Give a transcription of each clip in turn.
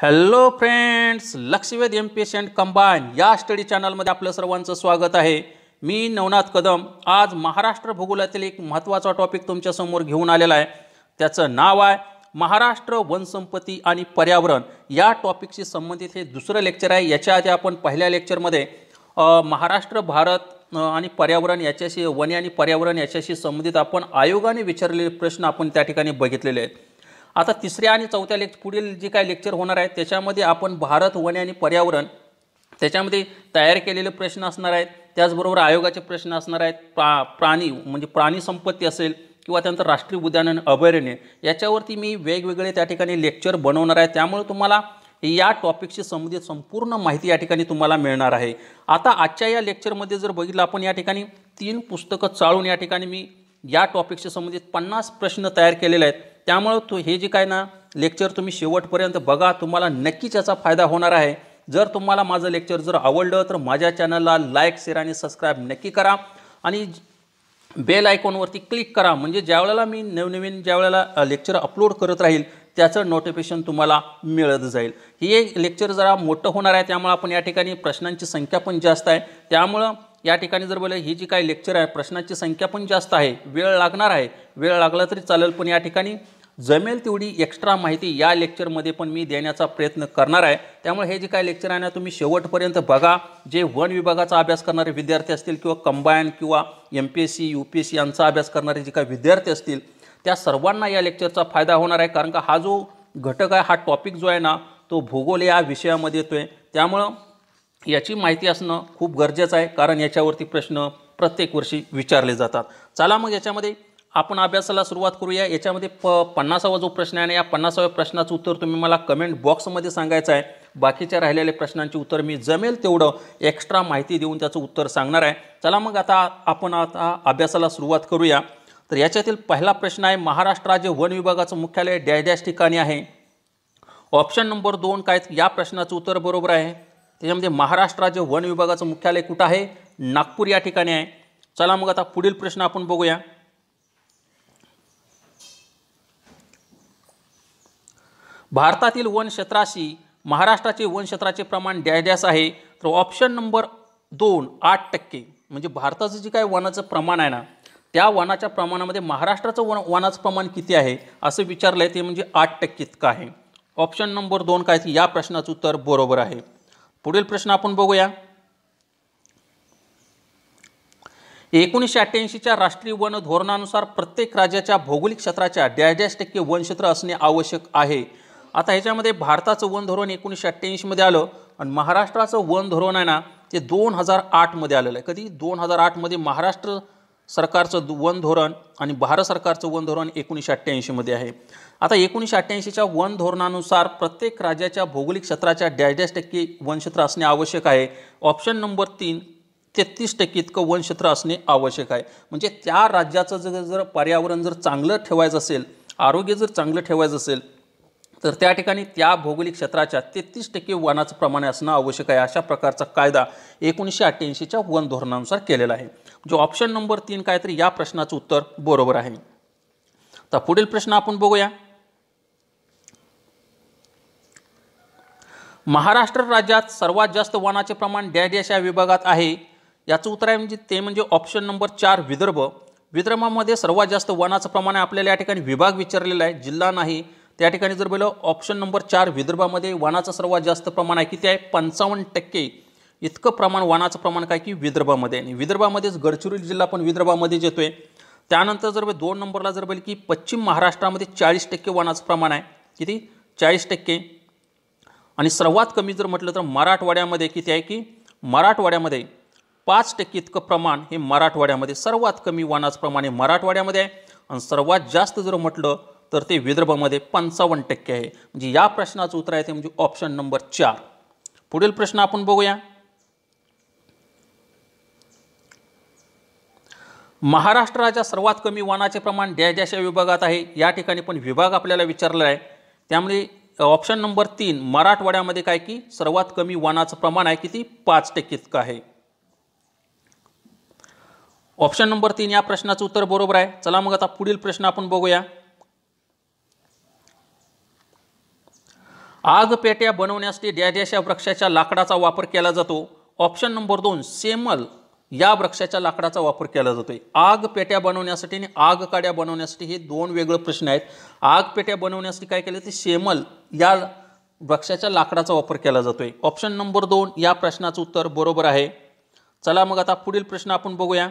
hello friends Lakshavedh M P S and combine या study चॅनलमध्ये आपलं सर्वांचं स्वागत आहे मी नवनाथ कदम आज महाराष्ट्र भूगोलातील एक महत्त्वाचा टॉपिक तुमच्यासमोर घेऊन आलेला आहे त्याचं नाव आहे महाराष्ट्र वनसंपत्ती आणि पर्यावरण या टॉपिकशी संबंधित हे दुसरं लेक्चर आहे याच्या आधी आपण पहिल्या लेक्चरमध्ये महाराष्ट्र भारत आणि पर्यावरण याच्याशी वने आणि पर्यावरण याच्याशी संबंधित आपण आयोगाने विचारलेले प्रश्न आपण त्या ठिकाणी बघितलेले आहेत आता तिसऱ्या आणि चौथ्या लेक्च पुढील जे काय लेक्चर होणार आहे त्याच्यामध्ये आपण भारत वन आणि पर्यावरण त्याच्यामध्ये तयार केलेले प्रश्न असणार आहेत त्याचबरोबर आयोगाचे प्रश्न असणार आहेत प्रा प्राणी म्हणजे प्राणी संपत्ती असेल किंवा त्यानंतर राष्ट्रीय उद्यान आणि अभयारण्य याच्यावरती मी वेगवेगळे त्या ठिकाणी लेक्चर बनवणार आहे त्यामुळे तुम्हाला या टॉपिकशी संबंधित संपूर्ण माहिती या ठिकाणी तुम्हाला मिळणार आहे आता आजच्या या लेक्चरमध्ये जर बघितलं आपण या ठिकाणी तीन पुस्तकं चाळून या ठिकाणी मी या टॉपिकशी संबंधित पन्नास प्रश्न तयार केलेले आहेत त्यामुळं तो हे जे काय ना लेक्चर तुम्ही शेवटपर्यंत बघा तुम्हाला नक्कीच याचा फायदा होणार आहे जर तुम्हाला माझं लेक्चर जर आवडलं तर माझ्या चॅनलला लाईक शेअर आणि सबस्क्राईब नक्की करा आणि बेल आयकॉनवरती क्लिक करा म्हणजे ज्यावेळेला मी नवनवीन ज्यावेळेला लेक्चर अपलोड करत राहील त्याचं नोटिफिकेशन तुम्हाला मिळत जाईल हे लेक्चर जरा मोठं होणार आहे त्यामुळं आपण या ठिकाणी प्रश्नांची संख्या पण जास्त आहे त्यामुळं या ठिकाणी जर बोला ही जी काही लेक्चर आहे प्रश्नांची संख्या पण जास्त आहे वेळ लागणार आहे वेळ लागला तरी चालेल पण या ठिकाणी जमेल तेवढी एक्स्ट्रा माहिती या लेक्चरमध्ये पण मी देण्याचा प्रयत्न करणार आहे त्यामुळे हे जे काय लेक्चर आहे ना तुम्ही शेवटपर्यंत बघा जे वन विभागाचा अभ्यास करणारे विद्यार्थी असतील किंवा कंबाईन किंवा M P S C U P S C यांचा अभ्यास करणारे जे काय विद्यार्थी असतील त्या सर्वांना या लेक्चरचा फायदा होणार आहे कारण का हा जो घटक आहे हा टॉपिक जो आहे ना तो भूगोल या विषयामध्ये येतो आहे त्यामुळं याची माहिती असणं खूप गरजेचं आहे कारण याच्यावरती प्रश्न प्रत्येक वर्षी विचारले जातात चला मग याच्यामध्ये आपण अभ्यासाला सुरुवात करूया याच्यामध्ये प पन्नासावा जो प्रश्न आहे ना या पन्नासाव्या प्रश्नाचं उत्तर तुम्ही मला कमेंट बॉक्समध्ये सांगायचं आहे बाकीच्या राहिलेल्या प्रश्नांची उत्तर मी जमेल तेवढं एक्स्ट्रा माहिती देऊन त्याचं उत्तर सांगणार आहे चला मग आता आपण आता अभ्यासाला सुरुवात करूया तर याच्यातील पहिला प्रश्न आहे महाराष्ट्र राज्य वन विभागाचं मुख्यालय डॅश डॅश ठिकाणी आहे ऑप्शन नंबर दोन काय या प्रश्नाचं उत्तर बरोबर आहे त्याच्यामध्ये महाराष्ट्र राज्य वन विभागाचं मुख्यालय कुठं आहे नागपूर या ठिकाणी आहे चला मग आता पुढील प्रश्न आपण बघूया भारतातील वनक्षेत्राशी महाराष्ट्राचे वनक्षेत्राचे प्रमाण डॅश आहे तर ऑप्शन नंबर दोन आठ टक्के म्हणजे भारताचं जे काय वनाचं प्रमाण आहे ना त्या वनाच्या प्रमाणामध्ये महाराष्ट्राचं वन वनाचं प्रमाण किती आहे असं विचारलं आहे ते म्हणजे आठ टक्के इतकं आहे ऑप्शन नंबर दोन काय या प्रश्नाचं उत्तर बरोबर आहे पुढील प्रश्न आपण बघूया एकोणीसशे अठ्ठ्याऐंशीच्या राष्ट्रीय वन धोरणानुसार प्रत्येक राज्याच्या भौगोलिक क्षेत्राच्या डॅश टक्के वनक्षेत्र असणे आवश्यक आहे आता ह्याच्यामध्ये भारताचं वन धोरण एकोणीसशे अठ्ठ्याऐंशीमध्ये आलं आणि महाराष्ट्राचं वन धोरण आहे ना ते दोन हजार आठमध्ये आलेलं आहे कधी दोन हजार आठमध्ये महाराष्ट्र सरकारचं वन धोरण आणि भारत सरकारचं वन धोरण एकोणीसशे अठ्ठ्याऐंशीमध्ये आहे आता एकोणीसशे अठ्ठ्याऐंशीच्या वन धोरणानुसार प्रत्येक राज्याच्या भौगोलिक क्षेत्राच्या डॅश टक्के वनक्षेत्र असणे आवश्यक आहे ऑप्शन नंबर तीन तेहत्तीस टक्के इतकं वनक्षेत्र असणे आवश्यक आहे म्हणजे त्या राज्याचं जर जर पर्यावरण जर चांगलं ठेवायचं असेल आरोग्य जर चांगलं ठेवायचं असेल तर त्या ठिकाणी त्या भौगोलिक क्षेत्राच्या तेहतीस टक्के वनाचं प्रमाण असणं आवश्यक आहे अशा प्रकारचा कायदा एकोणीसशे अठ्ठ्याऐंशीच्या वन धोरणानुसार केलेला आहे जो ऑप्शन नंबर तीन काय तरी या प्रश्नाचं उत्तर बरोबर आहे तर पुढील प्रश्न आपण बघूया महाराष्ट्र राज्यात सर्वात जास्त वनाचे प्रमाण डॅश या विभागात आहे याचं उत्तर आहे म्हणजे ते म्हणजे ऑप्शन नंबर चार विदर्भ विदर्भामध्ये सर्वात जास्त वनाचं प्रमाण आपल्याला या ठिकाणी विभाग विचारलेला आहे जिल्हा नाही त्या ठिकाणी जर बघलं ऑप्शन नंबर चार विदर्भामध्ये वाणाचं सर्वात जास्त प्रमाण आहे किती आहे पंचावन्न टक्के इतकं प्रमाण वाणाचं प्रमाण काय की विदर्भामध्ये आणि विदर्भामध्येच गडचिरोली जिल्हा पण विदर्भामध्येच येतो आहे त्यानंतर जर दोन नंबरला जर बोल की पश्चिम महाराष्ट्रामध्ये चाळीस टक्के वाणाचं प्रमाण आहे किती चाळीस टक्के आणि सर्वात कमी जर म्हटलं तर मराठवाड्यामध्ये किती आहे की मराठवाड्यामध्ये पाच टक्के इतकं प्रमाण हे मराठवाड्यामध्ये सर्वात कमी वाणाचं प्रमाण हे मराठवाड्यामध्ये आहे आणि सर्वात जास्त जर म्हटलं तर ते विदर्भामध्ये पंचावन्न टक्के आहे म्हणजे या प्रश्नाचं उत्तर आहे ते म्हणजे ऑप्शन नंबर चार पुढील प्रश्न आपण बघूया महाराष्ट्राच्या सर्वात कमी वनाचे प्रमाण डॅश ज्याशा विभागात आहे या ठिकाणी पण विभाग आपल्याला विचारला आहे त्यामुळे ऑप्शन नंबर तीन मराठवाड्यामध्ये काय की सर्वात कमी वनाचं प्रमाण आहे किती पाच टक्के इतकं आहे ऑप्शन नंबर तीन या प्रश्नाचं उत्तर बरोबर आहे चला मग आता पुढील प्रश्न आपण बघूया आग पेट्या बनवण्यासाठी डॅड्याशा वृक्षाच्या लाकडाचा वापर केला जातो ऑप्शन नंबर दोन सेमल या वृक्षाच्या लाकडाचा वापर केला जातो आग पेट्या बनवण्यासाठी आणि आग काड्या बनवण्यासाठी हे दोन वेगळे प्रश्न आहेत आग पेट्या बनवण्यासाठी काय केलं ते सेमल या वृक्षाच्या लाकडाचा वापर केला जातोय ऑप्शन नंबर दोन या प्रश्नाचं उत्तर बरोबर आहे चला मग आता पुढील प्रश्न आपण बघूया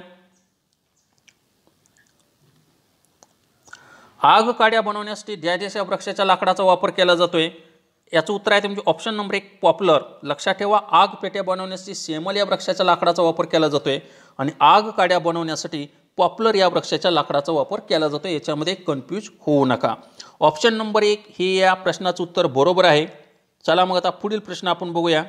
आग काड्या बनवण्यासाठी डॅडेशा वृक्षाच्या लाकडाचा वापर केला जातोय याचं उत्तर आहे ते म्हणजे ऑप्शन नंबर एक पॉप्युलर लक्षात ठेवा आग पेट्या बनवण्यासाठी सेमल या वृक्षाच्या लाकडाचा वापर केला जातो आहे आणि आग काड्या बनवण्यासाठी पॉप्युलर या वृक्षाच्या लाकडाचा वापर केला जातो याच्यामध्ये कन्फ्यूज होऊ नका ऑप्शन नंबर एक हे या प्रश्नाचं उत्तर बरोबर आहे चला मग आता पुढील प्रश्न आपण बघूया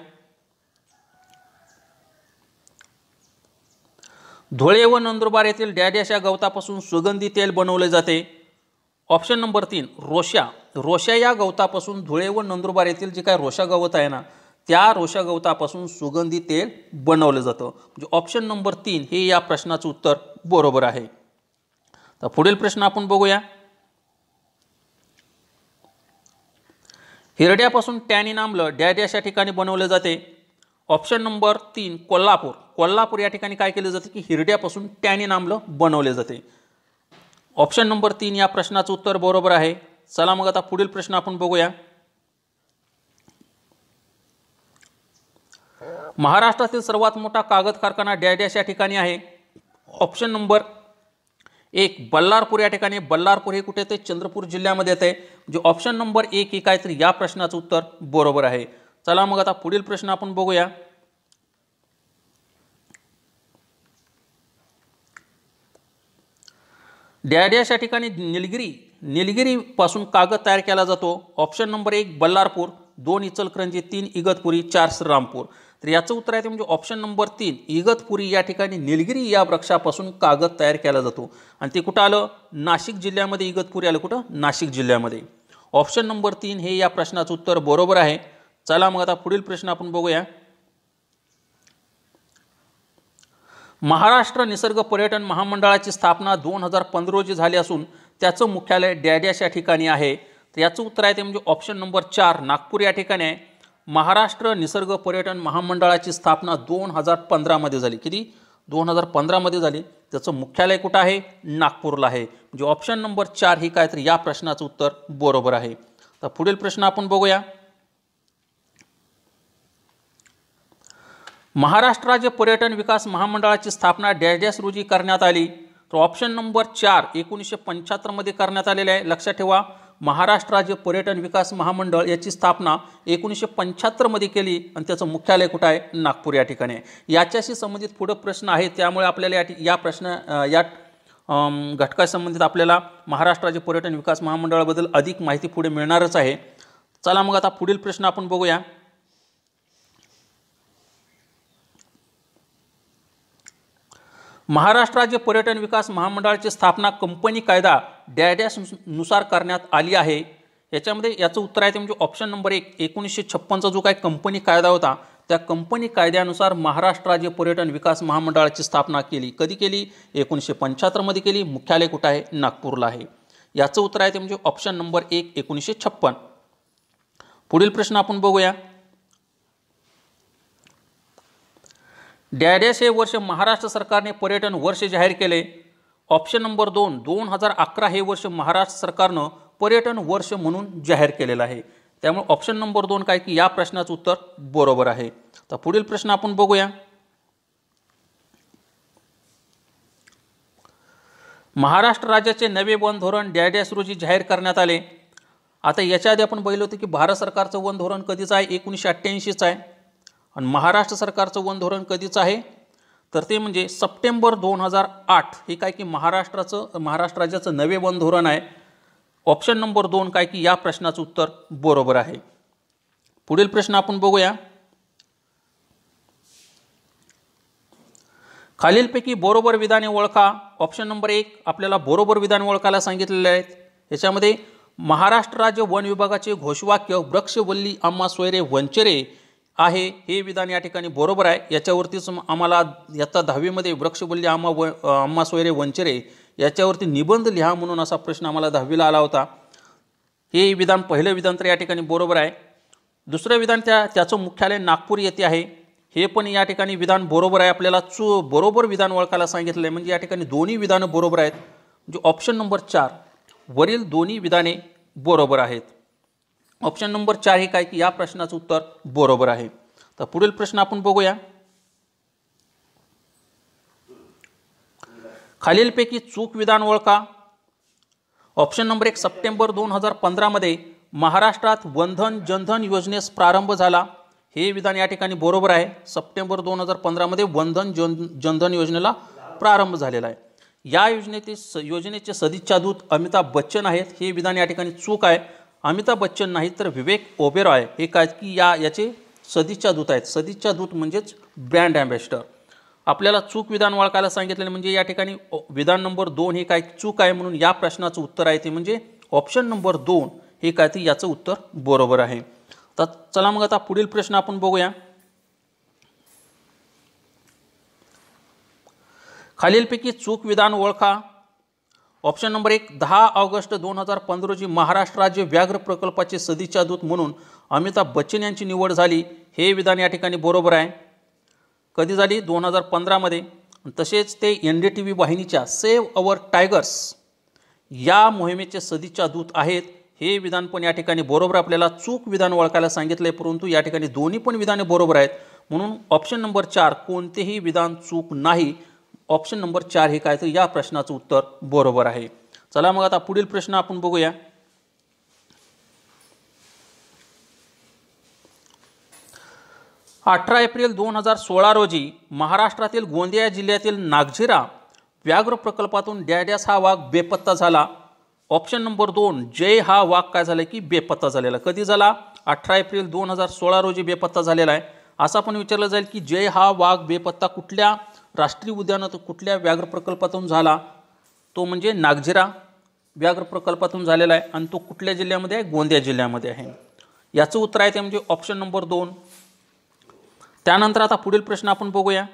धुळे व नंदुरबार येथील डॅड्याशा गवतापासून सुगंधी तेल बनवले जाते ऑप्शन नंबर तीन रोशा रोशा या गवतापासून धुळे व नंदुरबार येथील जे काय रोशा गवत आहे ना त्या रोशा गवतापासून सुगंधी तेल बनवलं जातं म्हणजे ऑप्शन नंबर तीन हे या प्रश्नाचं उत्तर बरोबर आहे तर पुढील प्रश्न आपण बघूया हिरड्यापासून टॅनिन आम्ल डॅडॅश या ठिकाणी बनवलं जाते ऑप्शन नंबर तीन कोल्हापूर कोल्हापूर या ठिकाणी काय केलं जातं की हिरड्यापासून टॅनिन नामलं बनवले जाते ऑप्शन नंबर तीन या प्रश्नाचं उत्तर बरोबर आहे चला मग आता पुढील प्रश्न आपण बघूया महाराष्ट्रातील सर्वात मोठा कागद कारखाना डॅडॅश या ठिकाणी आहे ऑप्शन नंबर एक बल्लारपूर या ठिकाणी बल्लारपूर हे कुठे येते चंद्रपूर जिल्ह्यामध्ये येते जो म्हणजे ऑप्शन नंबर एक एक आहे तर या प्रश्नाचं उत्तर बरोबर आहे चला मग आता पुढील प्रश्न आपण बघूया डॅश या ठिकाणी निलगिरी निलगिरीपासून कागद तयार केला जातो ऑप्शन नंबर एक बल्लारपूर दोन इचलकरंजी तीन इगतपुरी चार श्रीरामपूर तर याचं उत्तर आहे ते म्हणजे ऑप्शन नंबर तीन इगतपुरी या ठिकाणी निलगिरी या वृक्षापासून कागद तयार केला जातो आणि ते कुठं आलं नाशिक जिल्ह्यामध्ये इगतपुरी आलं कुठं नाशिक जिल्ह्यामध्ये ऑप्शन नंबर तीन हे या प्रश्नाचं उत्तर बरोबर आहे चला मग आता पुढील प्रश्न आपण बघूया महाराष्ट्र निसर्ग पर्यटन महामंडळाची स्थापना दोन हजार पंधरा रोजी झाली असून त्याचं मुख्यालय डॅडॅश या ठिकाणी आहे तर याचं उत्तर आहे ते म्हणजे ऑप्शन नंबर चार नागपूर या ठिकाणी आहे महाराष्ट्र निसर्ग पर्यटन महामंडळाची स्थापना दोन हजार पंधरामध्ये झाली किती दोन हजार पंधरामध्ये झाली त्याचं मुख्यालय कुठं आहे नागपूरला आहे म्हणजे ऑप्शन नंबर चार ही काय तर या प्रश्नाचं उत्तर बरोबर आहे तर पुढील प्रश्न आपण बघूया महाराष्ट्र राज्य पर्यटन विकास महामंडळाची स्थापना डैश डैश रोजी करण्यात आली तर ऑप्शन नंबर चार एकोणीसशे पंच्याहत्तरमध्ये करण्यात आलेलं आहे लक्षात ठेवा महाराष्ट्र राज्य पर्यटन विकास महामंडळ याची स्थापना एकोणीसशे पंच्याहत्तरमध्ये केली आणि त्याचं मुख्यालय कुठं आहे नागपूर या ठिकाणी याच्याशी संबंधित पुढं प्रश्न आहे त्यामुळे आपल्याला या प्रश्न या प्रश्न या घटकासंबंधित आपल्याला महाराष्ट्र राज्य पर्यटन विकास महामंडळाबद्दल अधिक माहिती पुढे मिळणारच आहे चला मग आता पुढील प्रश्न आपण बघूया महाराष्ट्र राज्य पर्यटन विकास महामंडळाची स्थापना कंपनी कायदा डॅडॅसनुसार नुसार करण्यात आली आहे याच्यामध्ये याचं उत्तर आहे ते म्हणजे ऑप्शन नंबर एक एकोणीसशे छप्पनचा जो काय कंपनी कायदा होता त्या कंपनी कायद्यानुसार महाराष्ट्र राज्य पर्यटन विकास महामंडळाची स्थापना केली कधी केली एकोणीसशे पंच्याहत्तरमध्ये केली मुख्यालय कुठं आहे नागपूरला आहे याचं उत्तर आहे ते म्हणजे ऑप्शन नंबर एक एकोणीसशे छप्पन पुढील प्रश्न आपण बघूया डॅडॅश हे वर्ष महाराष्ट्र सरकारने पर्यटन वर्ष जाहीर केले ऑप्शन नंबर दोन दोन हजार अकरा हे वर्ष महाराष्ट्र सरकारनं पर्यटन वर्ष म्हणून जाहीर केलेलं आहे त्यामुळे ऑप्शन नंबर दोन काय की या प्रश्नाचं उत्तर बरोबर आहे तर पुढील प्रश्न आपण बघूया महाराष्ट्र राज्याचे नवे वन धोरण डॅडॅस रोजी जाहीर करण्यात आले आता याच्या आधी आपण बघितलं होतं की भारत सरकारचं वन धोरण कधीचं आहे एकोणीसशे अठ्ठ्याऐंशीचं आहे आणि महाराष्ट्र सरकारचं वन धोरण कधीच आहे तर ते म्हणजे सप्टेंबर दोन हजार आठ हे काय की महाराष्ट्राचं महाराष्ट्र राज्याचं नवे वन धोरण आहे ऑप्शन नंबर दोन काय की या प्रश्नाचं उत्तर बरोबर आहे पुढील प्रश्न आपण बघूया खालीलपैकी बरोबर विधाने ओळखा ऑप्शन नंबर एक आपल्याला बरोबर विधान ओळखायला सांगितलेले आहेत याच्यामध्ये महाराष्ट्र राज्य वन विभागाचे घोषवाक्य वृक्षवल्ली आम्हा सोयरे वंचरे आहे हे विधान या ठिकाणी बरोबर आहे याच्यावरतीच आम्हाला याचा दहावीमध्ये वृक्षबुल्ली आम्हा व आम्हा सोयरे वंचरे याच्यावरती निबंध लिहा म्हणून असा प्रश्न आम्हाला दहावीला आला होता हे विधान पहिलं विधान तर या ठिकाणी बरोबर आहे दुसरं विधान त्या त्याचं मुख्यालय नागपूर येथे आहे हे पण या ठिकाणी विधान बरोबर आहे आपल्याला चो बरोबर विधान ओळखायला सांगितलं आहे म्हणजे या ठिकाणी दोन्ही विधानं बरोबर आहेत म्हणजे ऑप्शन नंबर चार वरील दोन्ही विधाने बरोबर आहेत ऑप्शन नंबर चार हे काय की या प्रश्नाचं उत्तर बरोबर आहे तर पुढील प्रश्न आपण बघूया खालीलपैकी चूक विधान ओळखा ऑप्शन नंबर एक सप्टेंबर दोन हजार पंधरामध्ये महाराष्ट्रात वंधन जनधन योजनेस प्रारंभ झाला हे विधान या ठिकाणी बरोबर आहे सप्टेंबर दोन हजार पंधरामध्ये वंधन जन जनधन योजनेला प्रारंभ झालेला आहे या योजनेतील योजनेचे सदिच्छादूत अमिताभ बच्चन आहेत हे विधान या ठिकाणी चूक आहे अमिताभ बच्चन नाही तर विवेक ओबेरॉय हे काय की या याचे सदिच्छा दूत आहेत सदिच्छा दूत म्हणजेच ब्रँड अँबॅसिडर आपल्याला चूक विधान ओळखायला सांगितलेलं म्हणजे या ठिकाणी विधान नंबर दोन हे काय चूक आहे म्हणून या प्रश्नाचं उत्तर आहे ते म्हणजे ऑप्शन नंबर दोन हे काय ते याचं उत्तर बरोबर आहे तर चला मग आता पुढील प्रश्न आपण बघूया खालीलपैकी चूक विधान ओळखा ऑप्शन नंबर एक दहा ऑगस्ट दोन हजार पंधरा रोजी महाराष्ट्र राज्य व्याघ्र प्रकल्पाचे सदिच्छा दूत म्हणून अमिताभ बच्चन यांची निवड झाली हे विधान या ठिकाणी बरोबर आहे कधी झाली दोन हजार पंधरामध्ये तसेच ते एन डी टी व्ही वाहिनीच्या सेव्ह अवर टायगर्स या मोहिमेचे सदिच्छा दूत आहेत हे विधान पण या ठिकाणी बरोबर आपल्याला चूक विधान ओळखायला सांगितलं आहे परंतु या ठिकाणी दोन्ही पण विधाने बरोबर आहेत म्हणून ऑप्शन नंबर चार कोणतेही विधान चूक नाही ऑप्शन नंबर चार हे काय तर या प्रश्नाचं उत्तर बरोबर आहे चला मग आता पुढील प्रश्न आपण बघूया अठरा एप्रिल दोन हजार सोळा रोजी महाराष्ट्रातील गोंदिया जिल्ह्यातील नागझिरा व्याघ्र प्रकल्पातून डॅड्यास हा वाघ बेपत्ता झाला ऑप्शन नंबर दोन जय हा वाघ काय झाला की बेपत्ता झालेला कधी झाला अठरा एप्रिल दोन हजार सोळा रोजी बेपत्ता झालेला आहे असं पण विचारलं जाईल की जय हा वाघ बेपत्ता कुठल्या राष्ट्रीय उद्यानात कुठल्या व्याघ्र प्रकल्पातून झाला तो म्हणजे नागझिरा व्याघ्र प्रकल्पातून झालेला आहे आणि तो कुठल्या जिल्ह्यामध्ये आहे गोंदिया जिल्ह्यामध्ये आहे याचं उत्तर आहे ते म्हणजे ऑप्शन नंबर दोन त्यानंतर आता पुढील प्रश्न आपण बघूया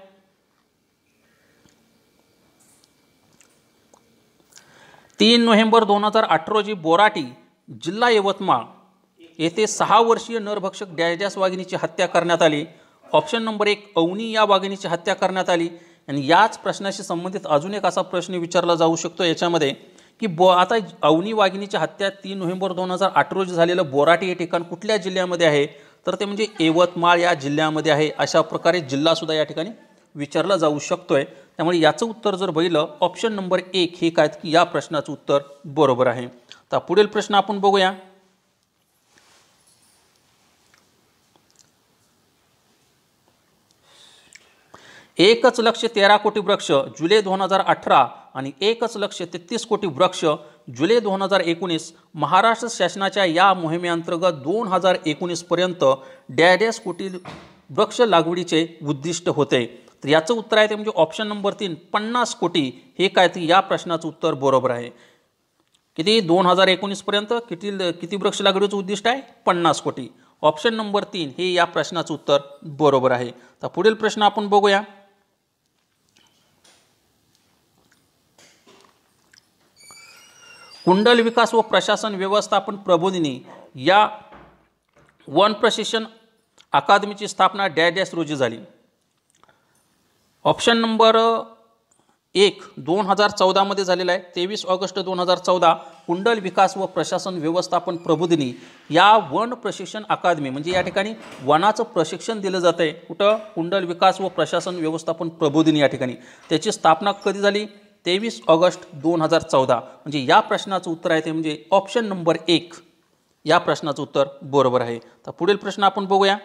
तीन नोव्हेंबर दोन हजार अठरा रोजी बोराटी जिल्हा यवतमाळ येथे सहा वर्षीय नरभक्षक डॅजॅस वाघिणीची हत्या करण्यात आली ऑप्शन नंबर एक अवनी या वाघिणीची हत्या करण्यात आली आणि याच प्रश्नाशी संबंधित अजून एक असा प्रश्न विचारला जाऊ शकतो याच्यामध्ये की बो आता अवनी वाघिणीची हत्या तीन नोव्हेंबर दोन हजार आठ रोजी झालेलं बोराटी हे ठिकाण कुठल्या जिल्ह्यामध्ये आहे तर ते म्हणजे यवतमाळ या जिल्ह्यामध्ये आहे अशा प्रकारे जिल्हासुद्धा या ठिकाणी विचारला जाऊ शकतो आहे त्यामुळे याचं उत्तर जर बघितलं ऑप्शन नंबर एक हे काय की या प्रश्नाचं उत्तर बरोबर आहे तर पुढील प्रश्न आपण बघूया एकच लक्ष तेरा कोटी वृक्ष जुलै दोन हजार अठरा आणि एकच लक्ष तेहतीस कोटी वृक्ष जुलै दोन हजार एकोणीस महाराष्ट्र शासनाच्या या मोहिमेअंतर्गत दोन हजार एकोणीसपर्यंत डॅडेस कोटी वृक्ष लागवडीचे उद्दिष्ट होते तर याचं उत्तर आहे ते म्हणजे ऑप्शन नंबर तीन पन्नास कोटी हे काय ते या प्रश्नाचं उत्तर बरोबर आहे किती दोन हजार एकोणीसपर्यंत किती किती वृक्ष लागवडीचं उद्दिष्ट आहे पन्नास कोटी ऑप्शन नंबर तीन हे या प्रश्नाचं उत्तर बरोबर आहे तर पुढील प्रश्न आपण बघूया कुंडल विकास व प्रशासन व्यवस्थापन प्रबोधिनी या वन प्रशिक्षण अकादमीची स्थापना डॅश रोजी झाली ऑप्शन नंबर एक दोन हजार चौदामध्ये झालेला आहे तेवीस ऑगस्ट दोन हजार चौदा कुंडल विकास व प्रशासन व्यवस्थापन प्रबोधिनी या वन प्रशिक्षण अकादमी म्हणजे या ठिकाणी वनाचं प्रशिक्षण दिलं जातं आहे कुठं कुंडल विकास व प्रशासन व्यवस्थापन प्रबोधिनी या ठिकाणी त्याची स्थापना कधी झाली तेवीस ऑगस्ट दोन हजार चौदा म्हणजे या प्रश्नाचं उत्तर आहे ते म्हणजे ऑप्शन नंबर एक या प्रश्नाचं उत्तर बरोबर आहे तर पुढील प्रश्न आपण बघूया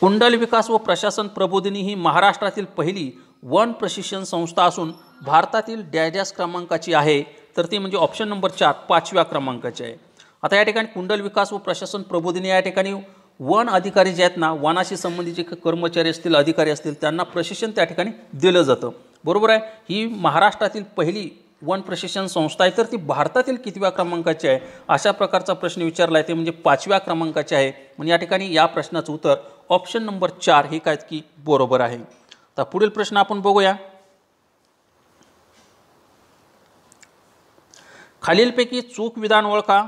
कुंडल विकास व प्रशासन प्रबोधिनी ही महाराष्ट्रातील पहिली वन प्रशिक्षण संस्था असून भारतातील डॅजॅस क्रमांकाची आहे तर ती म्हणजे ऑप्शन नंबर चार पाचव्या क्रमांकाची आहे आता या ठिकाणी कुंडल विकास व प्रशासन प्रबोधिनी या ठिकाणी वन अधिकारी जे आहेत ना वनाशी संबंधित जे कर्मचारी असतील अधिकारी असतील त्यांना प्रशिक्षण त्या ठिकाणी दिलं जातं बरोबर आहे ही महाराष्ट्रातील पहिली वन प्रशिक्षण संस्था आहे तर ती भारतातील कितव्या क्रमांकाची आहे अशा प्रकारचा प्रश्न विचारला आहे ते म्हणजे पाचव्या क्रमांकाची आहे म्हणजे या ठिकाणी या प्रश्नाचं उत्तर ऑप्शन नंबर चार हे काय की बरोबर आहे तर पुढील प्रश्न आपण बघूया खालीलपैकी चूक विधान ओळखा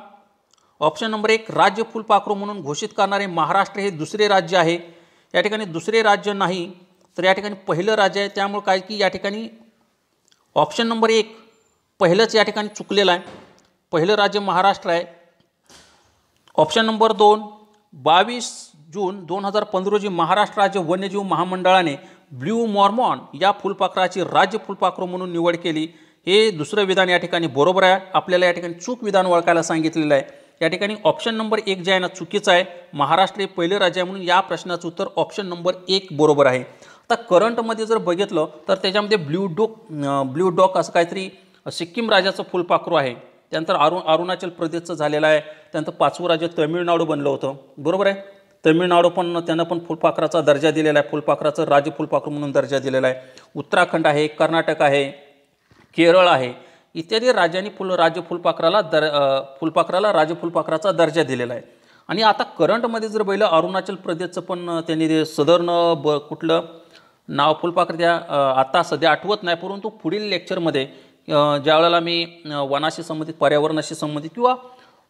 ऑप्शन नंबर एक राज्य फुलपाखरू म्हणून घोषित करणारे महाराष्ट्र हे दुसरे राज्य आहे या ठिकाणी दुसरे राज्य नाही तर या ठिकाणी पहिलं राज्य आहे त्यामुळं काय की या ठिकाणी ऑप्शन नंबर एक पहिलंच या ठिकाणी चुकलेलं आहे पहिलं राज्य महाराष्ट्र आहे ऑप्शन नंबर दोन बावीस जून दोन हजार पंधरा रोजी महाराष्ट्र राज्य वन्यजीव महामंडळाने ब्ल्यू मॉर्मॉन या फुलपाखराची राज्य फुलपाखरू म्हणून निवड केली हे दुसरं विधान या ठिकाणी बरोबर आहे आपल्याला या ठिकाणी चूक विधान ओळखायला सांगितलेलं आहे या ठिकाणी ऑप्शन नंबर एक जे आहे ना चुकीचं आहे महाराष्ट्र हे पहिले राज्य आहे म्हणून या प्रश्नाचं उत्तर ऑप्शन नंबर एक बरोबर आहे आता करंटमध्ये जर बघितलं तर त्याच्यामध्ये ब्ल्यू डॉक ब्ल्यू डॉक असं काहीतरी सिक्कीम राज्याचं फुलपाखरू आहे त्यानंतर अरु अरुणाचल प्रदेशचं झालेलं आहे त्यानंतर पाचवं राज्य तमिळनाडू बनलं होतं बरोबर आहे तमिळनाडू पण त्यांना पण फुलपाखराचा दर्जा दिलेला आहे फुलपाखराचं राज्य फुलपाखरू म्हणून दर्जा दिलेला आहे उत्तराखंड आहे कर्नाटक आहे केरळ आहे इत्यादी राजांनी फुल राज्य फुलपाखराला दर फुलपाखराला राजफुलपाखराचा दर्जा दिलेला आहे आणि आता करंटमध्ये जर बैल अरुणाचल प्रदेशचं पण त्यांनी सदर्न ब कुठलं नाव फुलपाखर त्या आता सध्या आठवत नाही परंतु पुढील लेक्चरमध्ये ज्या वेळेला मी वनाशी संबंधित पर्यावरणाशी संबंधित किंवा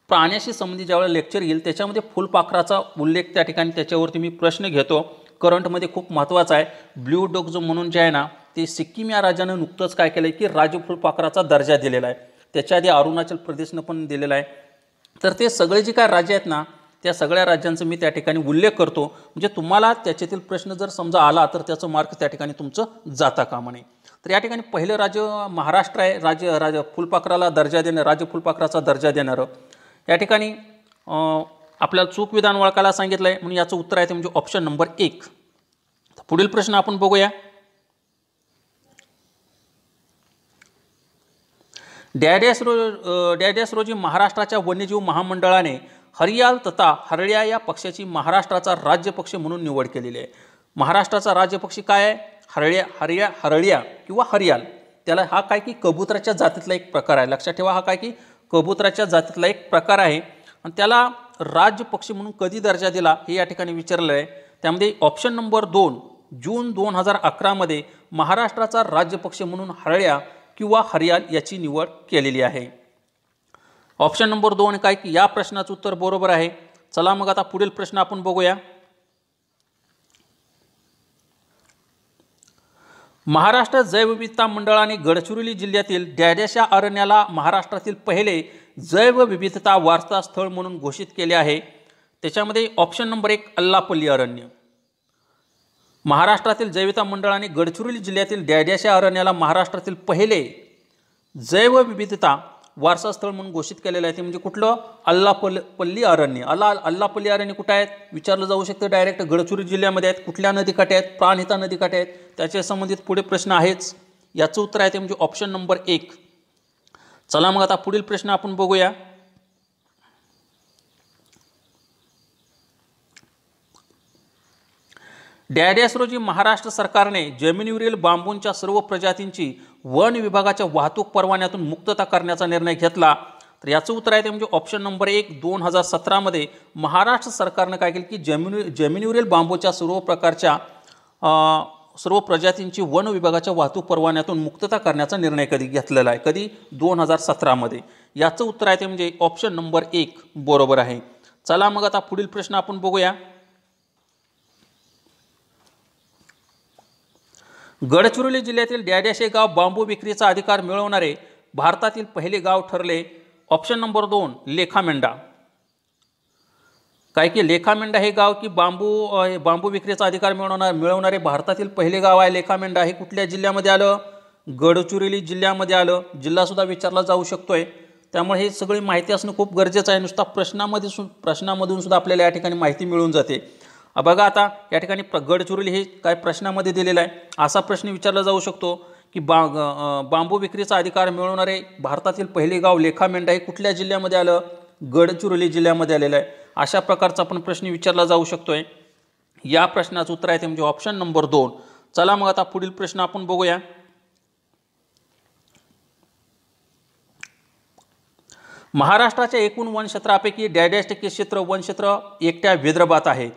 प्राण्याशी संबंधित ज्यावेळेला लेक्चर येईल त्याच्यामध्ये फुलपाखराचा उल्लेख त्या ठिकाणी त्याच्यावरती मी प्रश्न घेतो करंटमध्ये खूप महत्त्वाचा आहे ब्ल्यू डॉग जो म्हणून जे आहे ना ते सिक्कीम या राजानं नुकतंच काय केलं आहे की राजफुलपाखराचा दर्जा दिलेला आहे त्याच्या आधी अरुणाचल प्रदेशनं पण दिलेला आहे तर ते सगळे जे काय राज्य आहेत ना त्या सगळ्या राज्यांचं मी त्या ठिकाणी उल्लेख करतो म्हणजे तुम्हाला त्याच्यातील प्रश्न जर समजा आला तर त्याचं मार्क त्या ठिकाणी तुमचं जाता कामा नये तर या ठिकाणी पहिलं राज्य महाराष्ट्र आहे राज्य राज फुलपाखराला दर्जा देणं राज्य फुलपाखराचा दर्जा देणारं या ठिकाणी आपल्याला चूक विधान ओळखायला सांगितलं आहे म्हणून याचं उत्तर आहे ते म्हणजे ऑप्शन नंबर एक पुढील प्रश्न आपण बघूया डॅडेस रो डॅडेस रोजी महाराष्ट्राच्या वन्यजीव महामंडळाने हरियाल तथा हरळ्या या पक्षाची महाराष्ट्राचा राज्यपक्ष म्हणून निवड केलेली आहे महाराष्ट्राचा राज्य काय आहे हरळ्या हरिया हरळ्या किंवा हरियाल त्याला हा काय की कबुतराच्या जातीतला एक प्रकार आहे लक्षात ठेवा हा काय की कबुतराच्या जातीतला एक प्रकार आहे आणि त्याला राज्यपक्ष म्हणून कधी दर्जा दिला हे या ठिकाणी विचारलं आहे त्यामध्ये ऑप्शन नंबर दोन जून दोन हजार अकरामध्ये महाराष्ट्राचा राज्यपक्ष म्हणून हरळ्या किंवा हरियाल याची निवड केलेली आहे ऑप्शन नंबर दोन काय की या प्रश्नाचं उत्तर बरोबर आहे चला मग आता पुढील प्रश्न आपण बघूया महाराष्ट्र जैवविविधता मंडळाने गडचिरोली जिल्ह्यातील डॅड्याशा अरण्याला महाराष्ट्रातील पहिले जैवविविधता वारसा स्थळ म्हणून घोषित केले आहे त्याच्यामध्ये ऑप्शन नंबर एक अल्लापल्ली अरण्य महाराष्ट्रातील जैविता मंडळाने गडचिरोली जिल्ह्यातील डॅड्याशा अरण्याला महाराष्ट्रातील पहिले जैवविविधता वारसास्थळ म्हणून घोषित केलेलं आहे ते म्हणजे कुठलं अल्लापल पल्ली अरण्य अल्ला अल्लापल्ली अरण्य कुठं आहेत विचारलं जाऊ शकतं डायरेक्ट गडचिरोली जिल्ह्यामध्ये आहेत कुठल्या नदीकाठे आहेत प्राणहिता नदीकाठे आहेत त्याच्या संबंधित पुढे प्रश्न आहेच याचं उत्तर आहे ते म्हणजे ऑप्शन नंबर एक चला मग आता पुढील प्रश्न आपण बघूया डॅडेस रोजी महाराष्ट्र सरकारने जमिनीवरील बांबूंच्या सर्व प्रजातींची वन विभागाच्या वाहतूक परवान्यातून मुक्तता करण्याचा निर्णय घेतला तर याचं उत्तर आहे ते म्हणजे ऑप्शन नंबर एक दोन हजार सतरामध्ये महाराष्ट्र सरकारनं काय केलं की जमिनी जमिनीवरील बांबूच्या सर्व प्रकारच्या सर्व प्रजातींची वन विभागाच्या वाहतूक परवान्यातून मुक्तता करण्याचा निर्णय कधी घेतलेला आहे कधी दोन हजार सतरामध्ये याचं उत्तर आहे ते म्हणजे ऑप्शन नंबर एक बरोबर आहे चला मग आता पुढील प्रश्न आपण बघूया गडचिरोली जिल्ह्यातील डॅड्याशे गाव बांबू विक्रीचा अधिकार मिळवणारे भारतातील पहिले गाव ठरले ऑप्शन नंबर दोन लेखामेंढा काय की लेखामेंढा हे गाव की बांबू बांबू विक्रीचा अधिकार मिळवणार मिळवणारे भारतातील पहिले गाव आहे लेखामेंढा हे कुठल्या जिल्ह्यामध्ये आलं गडचिरोली जिल्ह्यामध्ये आलं जिल्हासुद्धा विचारला जाऊ शकतो आहे त्यामुळे हे सगळी माहिती असणं खूप गरजेचं आहे नुसता प्रश्नामध्ये सु प्रश्नामधून सुद्धा आपल्याला या ठिकाणी माहिती मिळून जाते बघा आता या ठिकाणी प्र गडचिरोली हे काय प्रश्नामध्ये दिलेलं आहे असा प्रश्न विचारला जाऊ शकतो की बा बांबू विक्रीचा अधिकार मिळवणारे भारतातील पहिले गाव लेखामेंढा हे कुठल्या जिल्ह्यामध्ये आलं गडचिरोली जिल्ह्यामध्ये आलेलं आहे अशा प्रकारचा पण प्रश्न विचारला जाऊ शकतो आहे या प्रश्नाचं उत्तर आहे ते म्हणजे ऑप्शन नंबर दोन चला मग आता पुढील प्रश्न आपण बघूया महाराष्ट्राच्या एकूण वनक्षेत्रापैकी डॅडॅश टक्के क्षेत्र वनक्षेत्र एकट्या विदर्भात आहे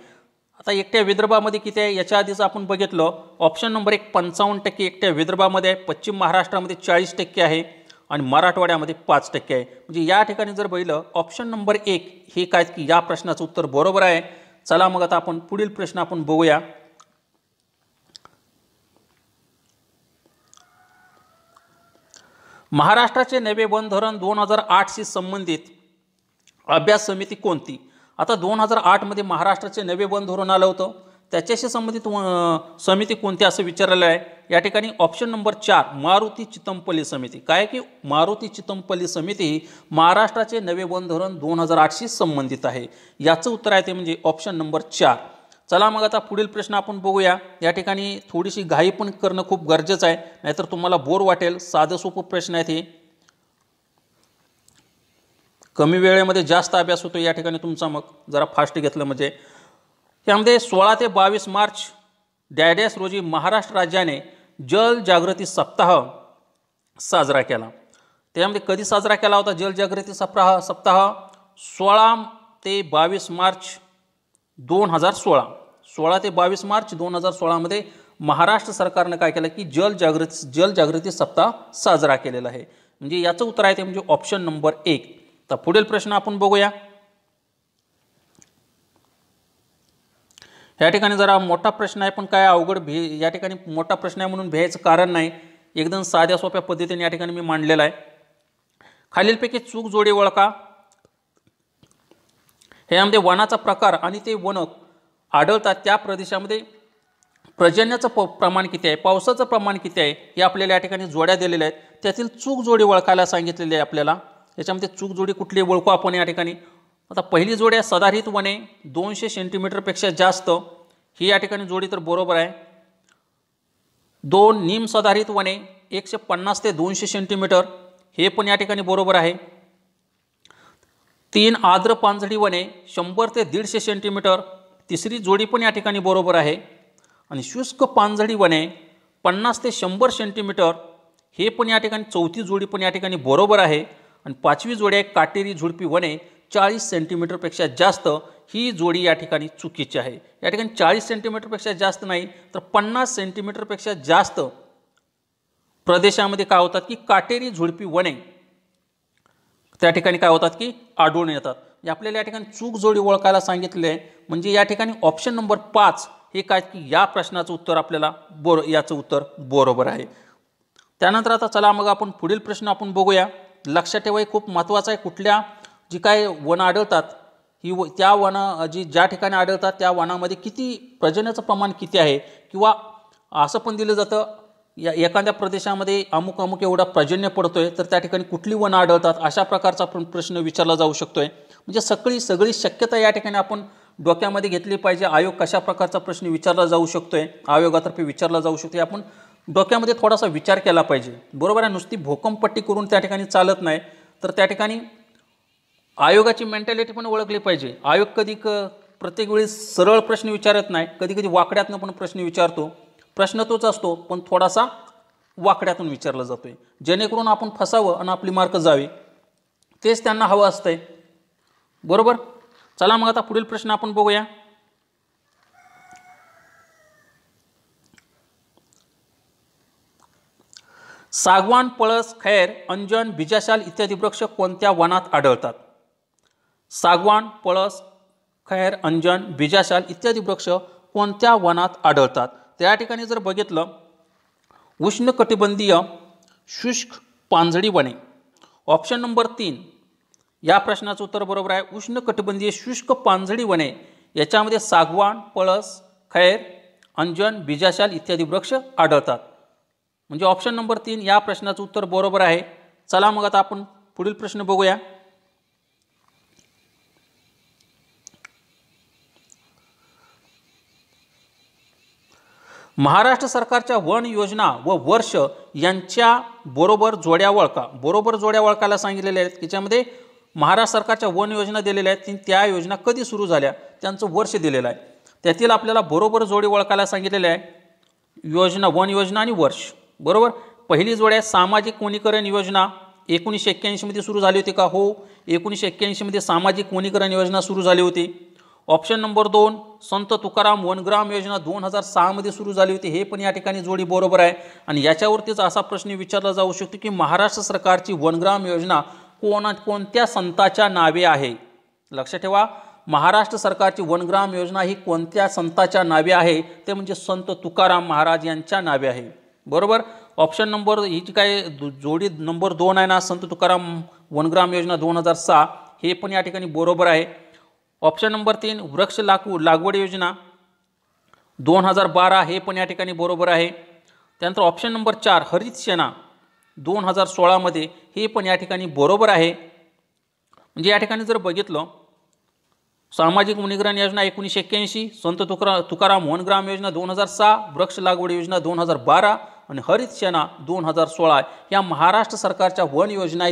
आता एकट्या विदर्भामध्ये किती आहे याच्या आधीच आपण बघितलं ऑप्शन नंबर एक पंचावन्न टक्के एकट्या विदर्भामध्ये आहे पश्चिम महाराष्ट्रामध्ये चाळीस टक्के आहे आणि मराठवाड्यामध्ये पाच टक्के आहे म्हणजे या ठिकाणी जर बघितलं ऑप्शन नंबर एक हे काय की या प्रश्नाचं उत्तर बरोबर आहे चला मग आता आपण पुढील प्रश्न आपण बघूया महाराष्ट्राचे नवे वन धोरण दोन हजार आठशी संबंधित अभ्यास समिती कोणती आता दोन हजार आठमध्ये महाराष्ट्राचे नवे वन धोरण आलं होतं त्याच्याशी संबंधित समिती कोणती असं विचारलेलं आहे या ठिकाणी ऑप्शन नंबर चार मारुती चितमपल्ली समिती काय की मारुती चितमपल्ली समिती महाराष्ट्राचे नवे वन धोरण दोन हजार आठशी संबंधित आहे याचं उत्तर आहे ते म्हणजे ऑप्शन नंबर चार चला मग आता पुढील प्रश्न आपण बघूया या ठिकाणी थोडीशी घाई पण करणं खूप गरजेचं आहे नाहीतर तुम्हाला बोर वाटेल साधं प्रश्न आहे ते कमी वेळेमध्ये जास्त अभ्यास होतो या ठिकाणी तुमचा मग जरा फास्ट घेतलं म्हणजे यामध्ये सोळा ते बावीस मार्च डॅडॅस रोजी महाराष्ट्र राज्याने जल जागृती सप्ताह साजरा केला त्यामध्ये कधी साजरा केला होता जल सप्ताह सप्ताह सोळा ते बावीस मार्च दोन हजार सोळा सोळा ते बावीस मार्च दोन हजार सोळामध्ये महाराष्ट्र सरकारनं काय केलं की जल जागृती जल जागृती सप्ताह साजरा केलेला आहे म्हणजे याचं उत्तर आहे ते म्हणजे ऑप्शन नंबर एक तर पुढील प्रश्न आपण बघूया या ठिकाणी जरा मोठा प्रश्न आहे पण काय अवघड भे या ठिकाणी मोठा प्रश्न आहे म्हणून भ्यायचं कारण नाही एकदम साध्या सोप्या पद्धतीने या ठिकाणी मी मांडलेला आहे खालीलपैकी चूक जोडी ओळखा यामध्ये वनाचा प्रकार आणि ते वन आढळतात त्या प्रदेशामध्ये प्रजन्याचं प प्रमाण किती आहे पावसाचं प्रमाण किती आहे हे आपल्याला या ठिकाणी जोड्या दिलेल्या आहेत त्यातील चूक जोडी ओळखायला सांगितलेली आहे आपल्याला त्याच्यामध्ये चूक जोडी कुठली ओळखू आपण या ठिकाणी आता पहिली जोडी आहे सदाहित वने दोनशे सेंटीमीटरपेक्षा जास्त ही या ठिकाणी जोडी तर बरोबर आहे दोन निम सधारित वने एकशे पन्नास ते दोनशे सेंटीमीटर हे पण या ठिकाणी बरोबर आहे तीन आर्द्र पानझडी वने शंभर ते दीडशे सेंटीमीटर तिसरी जोडी पण या ठिकाणी बरोबर आहे आणि शुष्क पानझडी वने पन्नास ते शंभर सेंटीमीटर हे पण या ठिकाणी चौथी जोडी पण या ठिकाणी बरोबर आहे आणि पाचवी जोडी आहे काटेरी झुडपी वने चाळीस सेंटीमीटरपेक्षा जास्त ही जोडी या ठिकाणी चुकीची आहे या ठिकाणी चाळीस सेंटीमीटरपेक्षा जास्त नाही तर पन्नास सेंटीमीटरपेक्षा जास्त प्रदेशामध्ये काय होतात की काटेरी झुडपी वने त्या ठिकाणी काय होतात की आढळून येतात आपल्याला या ठिकाणी चूक जोडी ओळखायला सांगितले आहे म्हणजे या ठिकाणी ऑप्शन नंबर पाच हे काय की या प्रश्नाचं उत्तर आपल्याला बोर याचं उत्तर बरोबर आहे त्यानंतर आता चला मग आपण पुढील प्रश्न आपण बघूया लक्षात ठेवा हे खूप महत्त्वाचं आहे कुठल्या जी काय वनं आढळतात ही व त्या वनं जी ज्या ठिकाणी आढळतात त्या वनामध्ये किती प्रजन्याचं प्रमाण किती आहे किंवा असं पण दिलं जातं या एखाद्या प्रदेशामध्ये अमुक अमुक एवढा प्रजन्य पडतो आहे तर त्या ठिकाणी कुठली वनं आढळतात अशा प्रकारचा पण प्रश्न विचारला जाऊ शकतो आहे म्हणजे सगळी सगळी शक्यता या ठिकाणी आपण डोक्यामध्ये घेतली पाहिजे आयोग कशा प्रकारचा प्रश्न विचारला जाऊ शकतो आहे आयोगातर्फे विचारला जाऊ शकतो आपण डोक्यामध्ये थोडासा विचार केला पाहिजे बरोबर आहे नुसती भोकंपट्टी करून त्या ठिकाणी चालत नाही तर त्या ठिकाणी आयोगाची मेंटॅलिटी पण ओळखली पाहिजे आयोग कधी क प्रत्येक वेळी सरळ प्रश्न विचारत नाही कधी कधी वाकड्यातनं पण प्रश्न विचारतो प्रश्न तोच असतो पण थोडासा वाकड्यातून विचारला जातो आहे जेणेकरून आपण फसावं आणि आपली मार्क जावी तेच त्यांना हवं असतंय बरोबर चला मग आता पुढील प्रश्न आपण बघूया सागवान पळस खैर अंजन बिजाशाल इत्यादी वृक्ष कोणत्या वनात आढळतात सागवान पळस खैर अंजन बिजाशाल इत्यादी वृक्ष कोणत्या वनात आढळतात त्या ठिकाणी जर बघितलं उष्णकटिबंधीय शुष्क पांझडी वने ऑप्शन नंबर तीन या प्रश्नाचं उत्तर बरोबर आहे उष्ण कटिबंधीय शुष्क पांझडी वने याच्यामध्ये सागवान पळस खैर अंजन बिजाशाल इत्यादी वृक्ष आढळतात म्हणजे ऑप्शन नंबर तीन या प्रश्नाचं उत्तर बरोबर आहे चला मग आता आपण पुढील प्रश्न बघूया महाराष्ट्र सरकारच्या वन योजना व वर्ष यांच्या बरोबर जोड्या वळका बरोबर जोड्या वळकाला सांगितलेल्या आहेत त्याच्यामध्ये महाराष्ट्र सरकारच्या वन योजना दिलेल्या आहेत त्या योजना कधी सुरू झाल्या त्यांचं वर्ष दिलेलं आहे त्यातील आपल्याला बरोबर जोडी ओळखायला सांगितलेलं आहे योजना वन योजना आणि वर्ष बरोबर पहिली आहे सामाजिक वनीकरण योजना एकोणीसशे एक्क्याऐंशीमध्ये सुरू झाली होती का हो एकोणीसशे एक्क्याऐंशीमध्ये सामाजिक वनीकरण योजना सुरू झाली होती ऑप्शन नंबर दोन संत तुकाराम वनग्राम योजना दोन हजार सहामध्ये सुरू झाली होती हे पण या ठिकाणी जोडी बरोबर आहे आणि याच्यावरतीच असा प्रश्न विचारला जाऊ शकतो की महाराष्ट्र सरकारची वनग्राम योजना कोणा कोणत्या संताच्या नावे आहे लक्षात ठेवा महाराष्ट्र सरकारची वनग्राम योजना ही कोणत्या संताच्या नावे आहे ते म्हणजे संत तुकाराम महाराज यांच्या नावे आहे बरोबर ऑप्शन नंबर ही जी काय जोडी नंबर दोन आहे ना संत तुकाराम वनग्राम योजना दोन हजार सहा हे पण या ठिकाणी बरोबर आहे ऑप्शन नंबर तीन वृक्ष लाकू लागवड योजना दोन हजार बारा हे पण या ठिकाणी बरोबर आहे त्यानंतर ऑप्शन नंबर चार हरित सेना दोन हजार सोळामध्ये हे पण या ठिकाणी बरोबर आहे म्हणजे या ठिकाणी जर बघितलं सामाजिक वनीकरण योजना एकोणीसशे एक्क्याऐंशी संत तुकरा तुकाराम वनग्राम योजना दोन हजार सहा वृक्ष लागवड योजना दोन हजार बारा आणि हरित सेना दोन हजार सोळा या महाराष्ट्र सरकारच्या वन योजना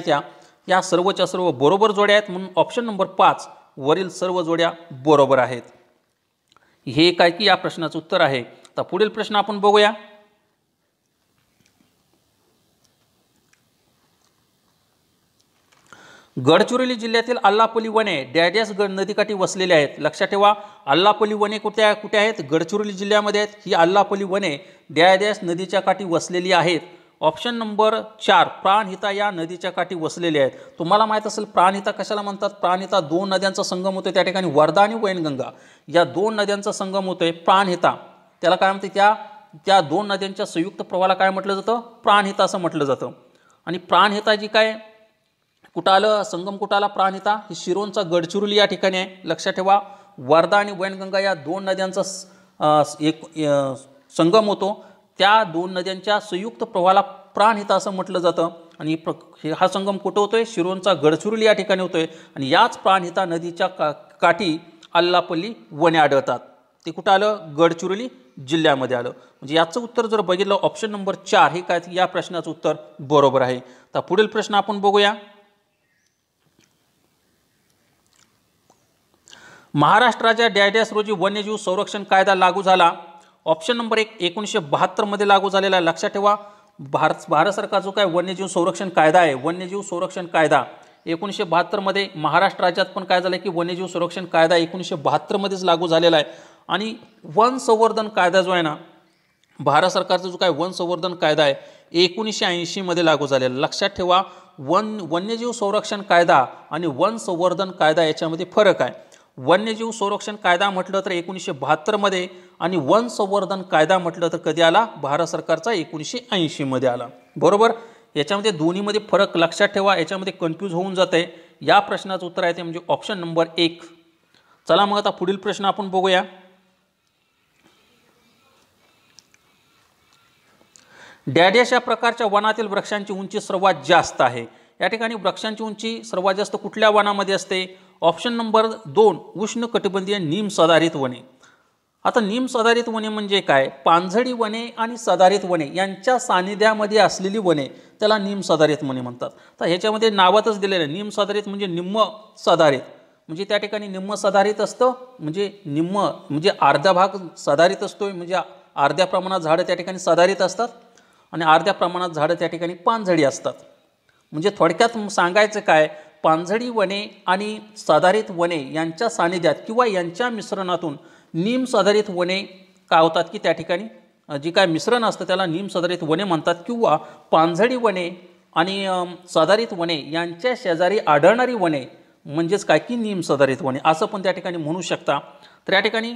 या सर्वच्या सर्व बरोबर जोड्या आहेत म्हणून ऑप्शन नंबर पाच वरील सर्व जोड्या बरोबर आहेत हे काय की या प्रश्नाचं उत्तर आहे आता पुढील प्रश्न आपण बघूया गडचिरोली जिल्ह्यातील अल्लापली वने गड नदीकाठी वसलेले आहेत लक्षात ठेवा अल्लापली वने कुठे कुठे आहेत गडचिरोली जिल्ह्यामध्ये आहेत ही अल्लापली वने डॅडॅस नदीच्या काठी वसलेली आहेत ऑप्शन नंबर चार प्राणहिता या नदीच्या काठी वसलेले आहेत तुम्हाला माहीत असेल प्राणहिता कशाला म्हणतात प्राणहिता दोन नद्यांचा संगम होतो त्या ठिकाणी वर्धा आणि वैनगंगा या दोन नद्यांचा संगम होतोय प्राणहिता त्याला काय म्हणते त्या त्या दोन नद्यांच्या संयुक्त प्रवाहाला काय म्हटलं जातं प्राणहिता असं म्हटलं जातं आणि प्राणहिता जी काय कुठं आलं संगम कुटाला प्राणिता ही शिरोनचा गडचिरोली या ठिकाणी आहे लक्षात ठेवा वर्धा आणि वैनगंगा या दोन नद्यांचा एक संगम होतो त्या दोन नद्यांच्या संयुक्त प्रवाहाला प्राणहिता असं म्हटलं जातं आणि प्र हा संगम कुठं होतो आहे शिरोनचा गडचिरोली या ठिकाणी होतो आहे आणि याच प्राणहिता नदीच्या का काठी अल्लापल्ली वने आढळतात ते कुठं आलं गडचिरोली जिल्ह्यामध्ये आलं म्हणजे याचं उत्तर जर बघितलं ऑप्शन नंबर चार हे काय या प्रश्नाचं उत्तर बरोबर आहे तर पुढील प्रश्न आपण बघूया महाराष्ट्राच्या डॅडॅस रोजी वन्यजीव संरक्षण कायदा लागू झाला ऑप्शन नंबर एक एकोणीसशे बहात्तरमध्ये लागू झालेला आहे लक्षात ठेवा भारत भारत सरकार जो काय वन्यजीव संरक्षण कायदा आहे वन्यजीव संरक्षण कायदा एकोणीसशे बहात्तरमध्ये महाराष्ट्र राज्यात पण काय झालं की वन्यजीव संरक्षण कायदा एकोणीसशे बहात्तरमध्येच लागू झालेला आहे आणि वन संवर्धन कायदा जो आहे ना भारत सरकारचा जो काय वन संवर्धन कायदा आहे एकोणीसशे ऐंशीमध्ये लागू झालेला लक्षात ठेवा वन वन्यजीव संरक्षण कायदा आणि वन संवर्धन कायदा याच्यामध्ये फरक आहे वन्यजीव संरक्षण कायदा म्हटलं तर एकोणीसशे बहात्तरमध्ये आणि वन संवर्धन कायदा म्हटलं तर कधी आला भारत सरकारचा एकोणीसशे ऐंशीमध्ये आला बरोबर याच्यामध्ये दोन्हीमध्ये फरक लक्षात ठेवा याच्यामध्ये कन्फ्यूज होऊन जाते या प्रश्नाचं उत्तर आहे ते म्हणजे ऑप्शन नंबर एक चला मग आता पुढील प्रश्न आपण बघूया डॅडॅश या प्रकारच्या वनातील वृक्षांची उंची सर्वात जास्त आहे या ठिकाणी वृक्षांची उंची सर्वात जास्त कुठल्या वनामध्ये असते ऑप्शन नंबर दोन उष्ण कटिबंधीय निम सदारित वने आता निम सदारित वने म्हणजे काय पानझडी वने आणि सदारित वने यांच्या सानिध्यामध्ये असलेली वने त्याला निम सदारित वने म्हणतात तर ह्याच्यामध्ये नावातच दिलेलं आहे निम सदारित म्हणजे निम्म सदारित म्हणजे त्या ठिकाणी निम्म सदारित असतं म्हणजे निम्म म्हणजे अर्धा भाग सदारित असतो म्हणजे अर्ध्या प्रमाणात झाडं त्या ठिकाणी सदारित असतात आणि अर्ध्या प्रमाणात झाडं त्या ठिकाणी पानझडी असतात म्हणजे थोडक्यात सांगायचं काय पांझडी वने आणि साधारित वने यांच्या सानिध्यात किंवा यांच्या मिश्रणातून नीम साधारित वने काय होतात की त्या ठिकाणी जी काय मिश्रण असतं त्याला नीम साधारित वने म्हणतात किंवा पांझडी वने आणि साधारित वने यांच्या शेजारी आढळणारी वने म्हणजेच काय की नीम साधारित वने असं पण त्या ठिकाणी म्हणू शकता तर या ठिकाणी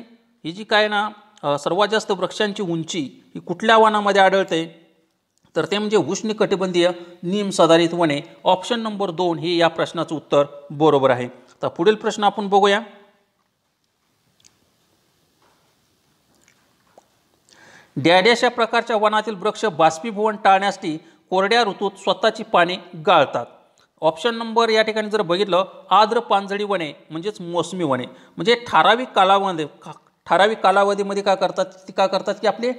ही जी काय ना सर्वात जास्त वृक्षांची उंची ही कुठल्या वनामध्ये आढळते तर ते म्हणजे उष्ण कटिबंधीय साधारित वने ऑप्शन नंबर दोन हे या प्रश्नाचं उत्तर बरोबर आहे तर पुढील प्रश्न आपण बघूया डॅड्याशा प्रकारच्या वनातील वृक्ष बाष्पीभवन टाळण्यासाठी कोरड्या ऋतूत स्वतःची पाने गाळतात ऑप्शन नंबर या ठिकाणी जर बघितलं आर्द्र पानझडी वने म्हणजेच मोसमी वने म्हणजे ठराविक कालावधी ठराविक कालावधीमध्ये काय करतात ती काय करतात की आपले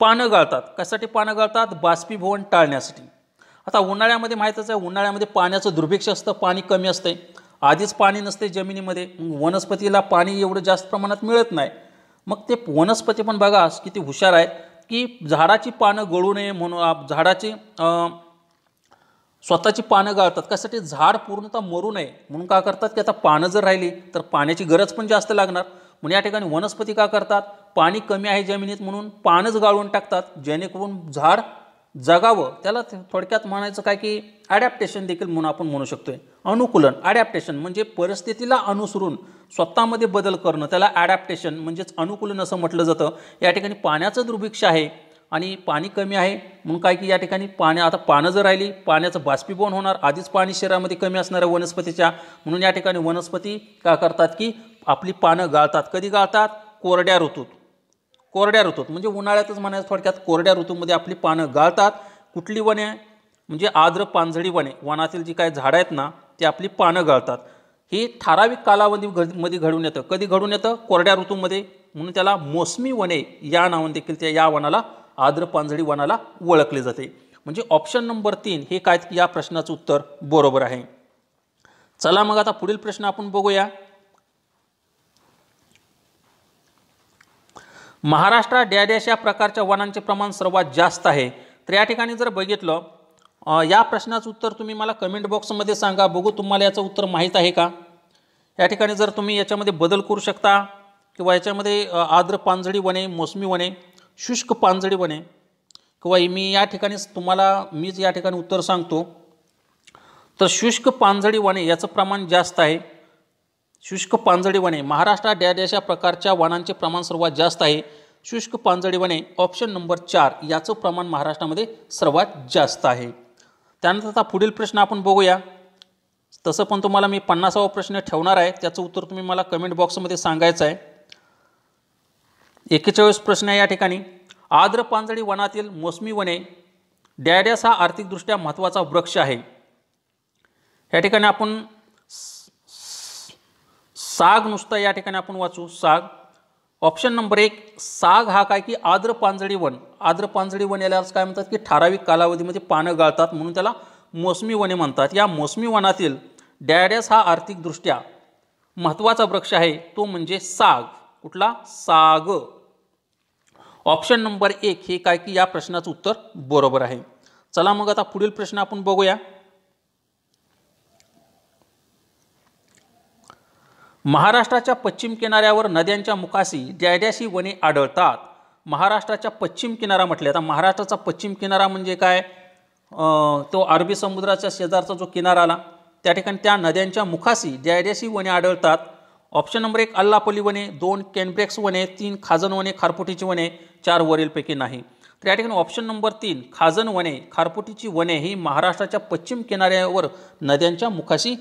पानं गाळतात कशासाठी पानं गाळतात बाष्पीभवन टाळण्यासाठी आता उन्हाळ्यामध्ये माहीतच आहे उन्हाळ्यामध्ये पाण्याचं दुर्भिक्ष असतं पाणी कमी असते आधीच पाणी नसते जमिनीमध्ये वनस्पतीला पाणी एवढं जास्त प्रमाणात मिळत नाही मग ते वनस्पती पण बघा किती हुशार आहे की झाडाची पानं गळू नये म्हणून झाडाची स्वतःची पानं गाळतात कशासाठी झाड पूर्णतः मरू नये म्हणून का करतात की आता पानं जर राहिली तर पाण्याची गरज पण जास्त लागणार म्हणून या ठिकाणी वनस्पती का करतात पाणी कमी आहे जमिनीत म्हणून पानच गाळून टाकतात जेणेकरून झाड जगावं त्याला थोडक्यात म्हणायचं काय की ॲडॅप्टेशन देखील म्हणून आपण म्हणू शकतोय अनुकूलन ॲडॅप्टेशन म्हणजे परिस्थितीला अनुसरून स्वतःमध्ये बदल करणं त्याला ॲडॅप्टेशन म्हणजेच अनुकूलन असं म्हटलं जातं या ठिकाणी पाण्याचं दुर्भिक्ष आहे आणि पाणी कमी आहे म्हणून काय की या ठिकाणी पाण्या आता पानं जर राहिली पाण्याचं बाष्पीभवन होणार आधीच पाणी शरीरामध्ये कमी असणाऱ्या वनस्पतीच्या म्हणून या ठिकाणी वनस्पती का करतात की आपली पानं गाळतात कधी गाळतात कोरड्या ऋतूत कोरड्या ऋतूत म्हणजे उन्हाळ्यातच म्हणायचं थोडक्यात कोरड्या ऋतूमध्ये आपली पानं गाळतात कुठली वने म्हणजे आर्द्र पानझडी वने वनातील जी काय झाडं आहेत ना ती आपली पानं गाळतात ही ठराविक कालावधी मध्ये घडून येतं कधी घडून येतं कोरड्या ऋतूमध्ये म्हणून त्याला मोसमी वने या नावाने देखील त्या या वनाला आद्र पानझडी वनाला ओळखले जाते म्हणजे ऑप्शन नंबर तीन हे काय या प्रश्नाचं उत्तर बरोबर आहे चला मग आता पुढील प्रश्न आपण बघूया महाराष्ट्रात डॅडॅश या प्रकारच्या वनांचे प्रमाण सर्वात जास्त आहे तर या ठिकाणी जर बघितलं या प्रश्नाचं उत्तर तुम्ही मला कमेंट बॉक्समध्ये सांगा बघू तुम्हाला याचं उत्तर माहीत आहे का या ठिकाणी जर तुम्ही याच्यामध्ये बदल करू शकता किंवा याच्यामध्ये आद्र पानझडी वने मोसमी वने शुष्क वने किंवा मी या ठिकाणीच तुम्हाला मीच या ठिकाणी उत्तर सांगतो तर शुष्क पानझडी वने याचं प्रमाण जास्त आहे शुष्क पानझडी वने महाराष्ट्रात ड्या ड्याशा प्रकारच्या वनांचे प्रमाण सर्वात जास्त आहे शुष्क पानझडी वने ऑप्शन नंबर चार याचं प्रमाण महाराष्ट्रामध्ये सर्वात जास्त आहे त्यानंतर आता पुढील प्रश्न आपण बघूया तसं पण तुम्हाला मी पन्नासावा प्रश्न ठेवणार आहे त्याचं उत्तर तुम्ही मला कमेंट बॉक्समध्ये सांगायचं आहे एकेचाळीस प्रश्न आहे या ठिकाणी आर्द्र पानझडी वनातील मोसमी वने डॅडॅस हा आर्थिकदृष्ट्या महत्त्वाचा वृक्ष आहे या ठिकाणी आपण साग नुसता या ठिकाणी आपण वाचू साग ऑप्शन नंबर एक साग हा काय की आद्र पांजळी वन आद्र पांजळी वन याला काय म्हणतात की ठराविक कालावधीमध्ये पानं गाळतात म्हणून त्याला मोसमी वने म्हणतात या मोसमी वनातील डॅडॅस हा आर्थिकदृष्ट्या महत्त्वाचा वृक्ष आहे तो म्हणजे साग कुठला साग ऑप्शन नंबर एक हे काय की या प्रश्नाचं उत्तर बरोबर आहे चला मग आता पुढील प्रश्न आपण बघूया महाराष्ट्राच्या पश्चिम किनाऱ्यावर नद्यांच्या मुखाशी डॅड्याशी वने आढळतात महाराष्ट्राच्या पश्चिम किनारा म्हटले आता महाराष्ट्राचा पश्चिम किनारा म्हणजे काय तो अरबी समुद्राच्या शेजारचा जो किनारा आला त्या ठिकाणी त्या नद्यांच्या मुखाशी डॅड्याशी वने आढळतात ऑप्शन नंबर एक अल्लापली वने दोन कॅनब्रेक्स वने तीन खाजन वने खारपुटीची वने चार वरीलपैकी नाही तर या ठिकाणी ऑप्शन नंबर तीन खाजन वने खारपुटीची वने ही महाराष्ट्राच्या पश्चिम किनाऱ्यावर नद्यांच्या मुखाशी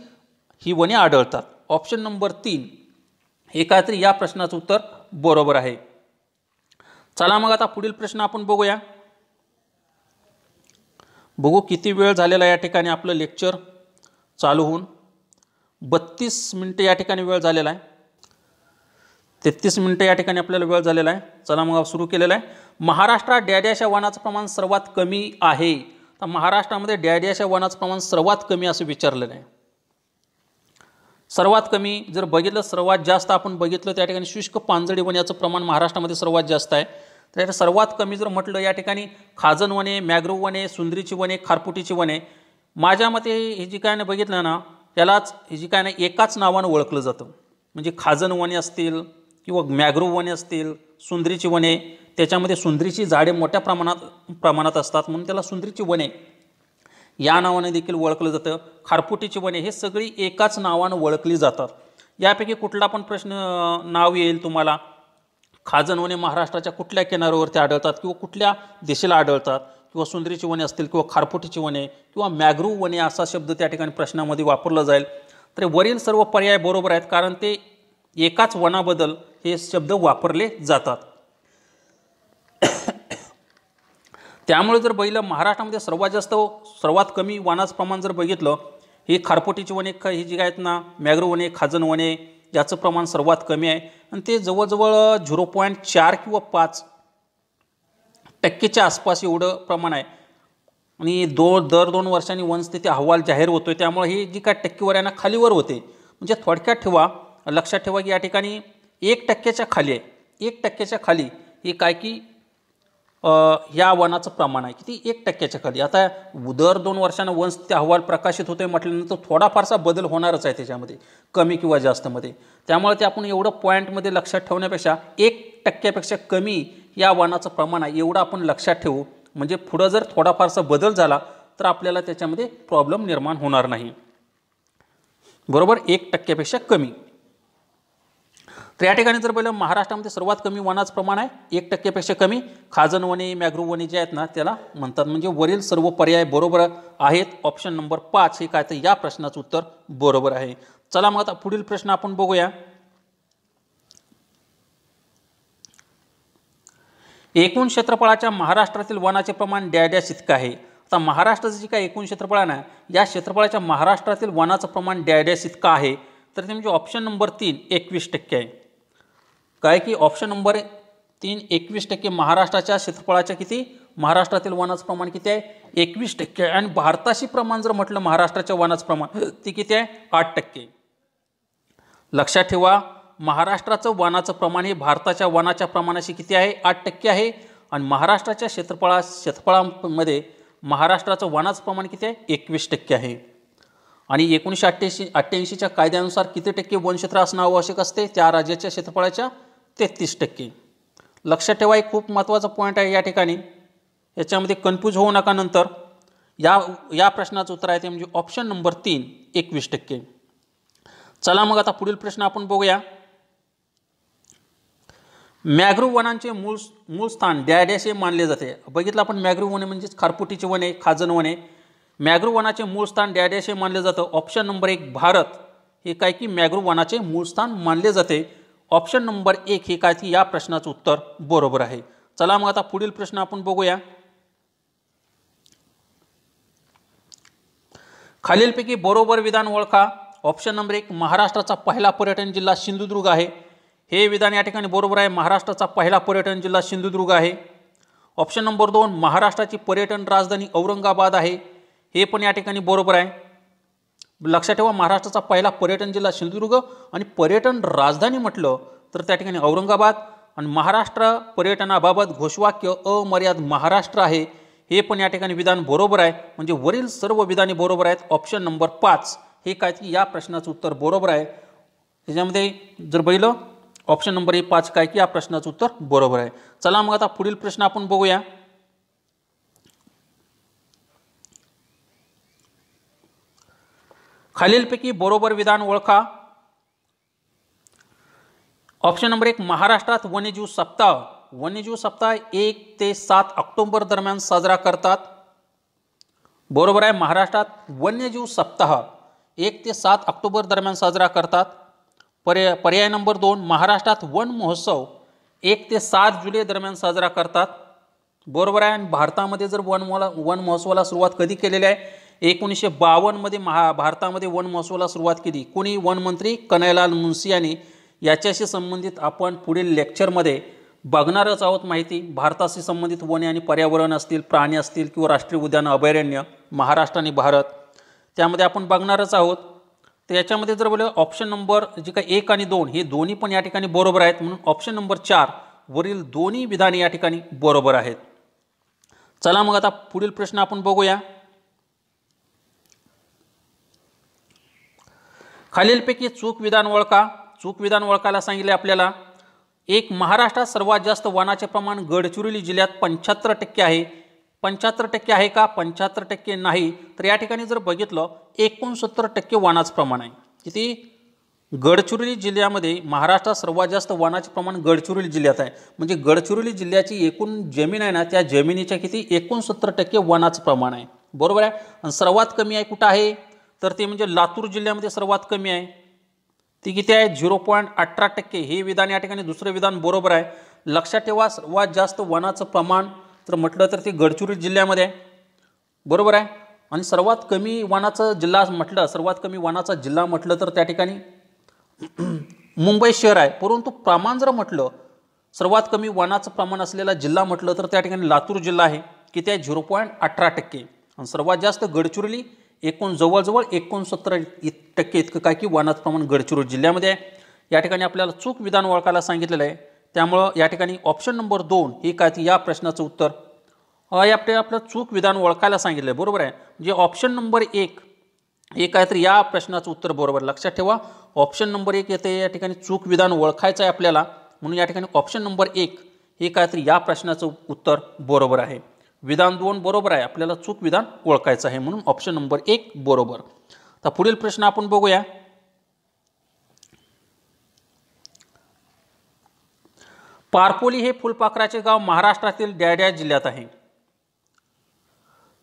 ही वने आढळतात ऑप्शन नंबर तीन एकात्री या प्रश्नाचं उत्तर बरोबर आहे चला मग आता पुढील प्रश्न आपण बघूया बघू किती वेळ झालेला या ठिकाणी आपलं लेक्चर चालू होऊन बत्तीस मिनटं या ठिकाणी वेळ झालेला आहे तेहतीस मिनटं या ठिकाणी आपल्याला वेळ झालेला आहे चला मग सुरू केलेला आहे महाराष्ट्रात डॅडियाच्या वनाचं प्रमाण सर्वात कमी आहे तर महाराष्ट्रामध्ये डॅडियाच्या वनाचं प्रमाण सर्वात कमी असं विचारलेलं आहे सर्वात कमी जर बघितलं सर्वात जास्त आपण बघितलं त्या ठिकाणी शुष्क पानझडी वन याचं प्रमाण महाराष्ट्रामध्ये सर्वात जास्त आहे तर सर्वात कमी जर म्हटलं या ठिकाणी खाजन वने मॅग्रोव वने सुंदरीची वने खारपुटीची वने माझ्या मते हे जी काय बघितलं ना त्यालाच जी काय नाही एकाच नावानं ओळखलं जातं म्हणजे खाजन वने असतील किंवा मॅग्रोव वने असतील सुंदरीची वने त्याच्यामध्ये सुंदरीची झाडे मोठ्या प्रमाणात प्रमाणात असतात म्हणून त्याला सुंदरीची वने या नावाने देखील ओळखलं जातं खारपुटीची वने हे सगळी एकाच नावानं ओळखली जातात यापैकी कुठला पण प्रश्न नाव येईल तुम्हाला खाजन वने महाराष्ट्राच्या कुठल्या किनाऱ्यावरती आढळतात किंवा कुठल्या दिशेला आढळतात किंवा सुंदरीची वने असतील किंवा खारपोटीची वने किंवा मॅग्रू वने असा शब्द त्या ठिकाणी प्रश्नामध्ये वापरला जाईल तर वरील सर्व पर्याय बरोबर आहेत कारण ते एकाच वनाबद्दल हे शब्द वापरले जातात त्यामुळे जर बघितलं महाराष्ट्रामध्ये सर्वात जास्त सर्वात कमी वनाचं प्रमाण जर बघितलं ही खारपोटीची वने ख ही जी आहेत ना मॅग्रो वने खाजन वने याचं प्रमाण सर्वात कमी आहे आणि ते जवळजवळ झिरो पॉईंट चार किंवा पाच टक्केच्या आसपास एवढं प्रमाण आहे आणि दो दर दोन वर्षांनी वनस्थिती अहवाल जाहीर होतो आहे त्यामुळे ही जी काय टक्केवारी ना खालीवर होते म्हणजे थोडक्यात ठेवा लक्षात ठेवा की या ठिकाणी एक टक्क्याच्या खाली आहे एक टक्क्याच्या खाली हे काय की या वनाचं प्रमाण आहे किती एक टक्क्याच्या खाली आता दर दोन वर्षांना वनस्थिती अहवाल प्रकाशित होते म्हटल्यानंतर थोडाफारसा बदल होणारच आहे त्याच्यामध्ये कमी किंवा जास्तमध्ये त्यामुळे ते आपण एवढं पॉईंटमध्ये लक्षात ठेवण्यापेक्षा एक टक्क्यापेक्षा कमी या वनाचं प्रमाण आहे एवढं आपण लक्षात ठेवू म्हणजे पुढं जर थोडाफारसा बदल झाला तर आपल्याला त्याच्यामध्ये प्रॉब्लेम निर्माण होणार नाही बरोबर एक टक्क्यापेक्षा कमी तर या ठिकाणी जर पहिलं महाराष्ट्रामध्ये सर्वात कमी वनाचं प्रमाण आहे एक टक्क्यापेक्षा कमी खाजन वने मॅग्रो वने जे आहेत ना त्याला म्हणतात म्हणजे वरील सर्व पर्याय बरोबर आहेत ऑप्शन नंबर पाच हे काय तर या प्रश्नाचं उत्तर बरोबर आहे चला मग आता पुढील प्रश्न आपण बघूया एकूण क्षेत्रफळाच्या महाराष्ट्रातील वनाचे प्रमाण डॅ डॅश इतकं आहे आता महाराष्ट्राचं जे काय एकूण क्षेत्रफळ आहे ना या क्षेत्रफळाच्या महाराष्ट्रातील वनाचं प्रमाण डॅ डॅश इतकं आहे तर ते म्हणजे ऑप्शन नंबर तीन एकवीस टक्के आहे काय की ऑप्शन नंबर तीन एकवीस टक्के महाराष्ट्राच्या क्षेत्रफळाच्या किती महाराष्ट्रातील वनाचं प्रमाण किती आहे एकवीस टक्के आहे आणि भारताशी प्रमाण जर म्हटलं महाराष्ट्राच्या वनाचं प्रमाण ती किती आहे आठ टक्के लक्षात ठेवा महाराष्ट्राचं वनाचं प्रमाण हे भारताच्या वनाच्या प्रमाणाशी किती आहे आठ टक्के आहे आणि महाराष्ट्राच्या क्षेत्रफळा क्षेत्रफळामध्ये महाराष्ट्राचं वनाचं प्रमाण किती आहे एकवीस टक्के आहे आणि एकोणीसशे अठ्ठ्याऐंशी अठ्ठ्याऐंशीच्या कायद्यानुसार किती टक्के वनक्षेत्र असणं आवश्यक असते त्या राज्याच्या क्षेत्रफळाच्या तेहतीस टक्के लक्षात ठेवा एक खूप महत्त्वाचा पॉईंट आहे या ठिकाणी याच्यामध्ये कन्फ्यूज होऊ नका नंतर या या प्रश्नाचं उत्तर आहे ते म्हणजे ऑप्शन नंबर तीन एकवीस टक्के चला मग आता पुढील प्रश्न आपण बघूया मॅग्रोव वनांचे मूळ मूळ स्थान हे मानले जाते बघितलं आपण मॅग्रोव वने म्हणजेच खारपुटीचे वने खाजन वने मॅग्रोव वनाचे मूळ स्थान डॅडॅशे मानले जातं ऑप्शन नंबर एक भारत हे काय की मॅग्रोव वनाचे मूळ स्थान मानले जाते ऑप्शन नंबर एक हे काय की या प्रश्नाचं उत्तर बरोबर आहे चला मग आता पुढील प्रश्न आपण बघूया खालीलपैकी बरोबर विधान ओळखा ऑप्शन नंबर एक महाराष्ट्राचा पहिला पर्यटन जिल्हा सिंधुदुर्ग आहे हे विधान या ठिकाणी बरोबर आहे महाराष्ट्राचा पहिला पर्यटन जिल्हा सिंधुदुर्ग आहे ऑप्शन नंबर दोन महाराष्ट्राची पर्यटन राजधानी औरंगाबाद आहे हे पण या ठिकाणी बरोबर आहे लक्षात ठेवा महाराष्ट्राचा पहिला पर्यटन जिल्हा सिंधुदुर्ग आणि पर्यटन राजधानी म्हटलं तर त्या ठिकाणी औरंगाबाद आणि महाराष्ट्र पर्यटनाबाबत घोषवाक्य अमर्याद महाराष्ट्र आहे हे पण या ठिकाणी विधान बरोबर आहे म्हणजे वरील सर्व विधाने बरोबर आहेत ऑप्शन नंबर पाच हे काय या प्रश्नाचं उत्तर बरोबर आहे त्याच्यामध्ये जर बघितलं ऑप्शन नंबर ए पाच काय की या प्रश्नाचं उत्तर बरोबर आहे चला मग आता पुढील प्रश्न आपण बघूया खालीलपैकी बरोबर विधान ओळखा ऑप्शन नंबर एक महाराष्ट्रात वन्यजीव सप्ताह वन्यजीव सप्ताह एक ते सात ऑक्टोबर दरम्यान साजरा करतात बरोबर आहे महाराष्ट्रात वन्यजीव सप्ताह एक ते सात ऑक्टोबर दरम्यान साजरा करतात पर्याय पर्याय नंबर दोन महाराष्ट्रात वन महोत्सव एक ते सात जुलै दरम्यान साजरा करतात बरोबर आहे आणि भारतामध्ये जर वन मला वन महोत्सवाला सुरुवात कधी केलेली आहे एकोणीसशे बावन्नमध्ये महा भारतामध्ये वन महोत्सवाला सुरुवात केली कोणी वनमंत्री मंत्री मुन्सी यांनी याच्याशी संबंधित आपण पुढील लेक्चरमध्ये बघणारच आहोत माहिती भारताशी संबंधित वने आणि पर्यावरण असतील प्राणी असतील किंवा राष्ट्रीय उद्यान अभयारण्य महाराष्ट्र आणि भारत त्यामध्ये आपण बघणारच आहोत तर याच्यामध्ये जर बोलूया ऑप्शन नंबर जे काय एक आणि दोन हे दोन्ही पण या ठिकाणी बरोबर आहेत म्हणून ऑप्शन नंबर चार वरील दोन्ही विधाने या ठिकाणी बरोबर आहेत चला मग आता पुढील प्रश्न आपण बघूया खालीलपैकी चूक विधान ओळखा चूक विधान ओळखायला सांगितले आपल्याला एक महाराष्ट्रात सर्वात जास्त वनाचे प्रमाण गडचिरोली जिल्ह्यात पंच्याहत्तर टक्के आहे पंच्याहत्तर टक्के आहे का पंच्याहत्तर टक्के नाही तर या ठिकाणी जर बघितलं एकोणसत्तर टक्के वनाचं प्रमाण आहे किती गडचिरोली जिल्ह्यामध्ये महाराष्ट्रात सर्वात जास्त वनाचे प्रमाण गडचिरोली जिल्ह्यात आहे म्हणजे गडचिरोली जिल्ह्याची एकूण जमीन आहे ना त्या जमिनीच्या किती एकोणसत्तर टक्के वनाचं प्रमाण आहे बरोबर आहे आणि सर्वात कमी आहे कुठं आहे तर ते म्हणजे लातूर जिल्ह्यामध्ये सर्वात कमी आहे ती किती आहे झिरो पॉईंट अठरा टक्के हे विधान या ठिकाणी दुसरं विधान बरोबर आहे लक्षात ठेवा सर्वात जास्त वनाचं प्रमाण तर म्हटलं तर ते गडचिरोली जिल्ह्यामध्ये आहे बरोबर आहे आणि सर्वात कमी वानाचं जिल्हा म्हटलं सर्वात कमी वानाचा जिल्हा म्हटलं तर त्या ठिकाणी मुंबई शहर आहे परंतु प्रमाण जर म्हटलं सर्वात कमी वानाचं प्रमाण असलेला जिल्हा म्हटलं तर त्या ठिकाणी लातूर जिल्हा आहे की त्या झिरो पॉईंट अठरा टक्के आणि सर्वात जास्त गडचिरोली एकूण जवळजवळ एकोणसत्तर टक्के इतकं काय की वानाचं प्रमाण गडचिरोली जिल्ह्यामध्ये आहे या ठिकाणी आपल्याला चूक विधान ओळखायला सांगितलेलं आहे त्यामुळं या ठिकाणी ऑप्शन नंबर दोन हे काय या प्रश्नाचं उत्तर यापटे आपलं चूक विधान ओळखायला सांगितलं आहे बरोबर आहे जे ऑप्शन नंबर एक हे काय तर या प्रश्नाचं उत्तर बरोबर लक्षात ठेवा ऑप्शन नंबर एक येते या ठिकाणी चूक विधान ओळखायचं आहे आपल्याला म्हणून या ठिकाणी ऑप्शन नंबर एक हे काय तर या प्रश्नाचं उत्तर बरोबर आहे विधान दोन बरोबर आहे आपल्याला चूक विधान ओळखायचं आहे म्हणून ऑप्शन नंबर एक बरोबर तर पुढील प्रश्न आपण बघूया पारपोली हे फुलपाखराचे गाव महाराष्ट्रातील डॅड्या जिल्ह्यात आहे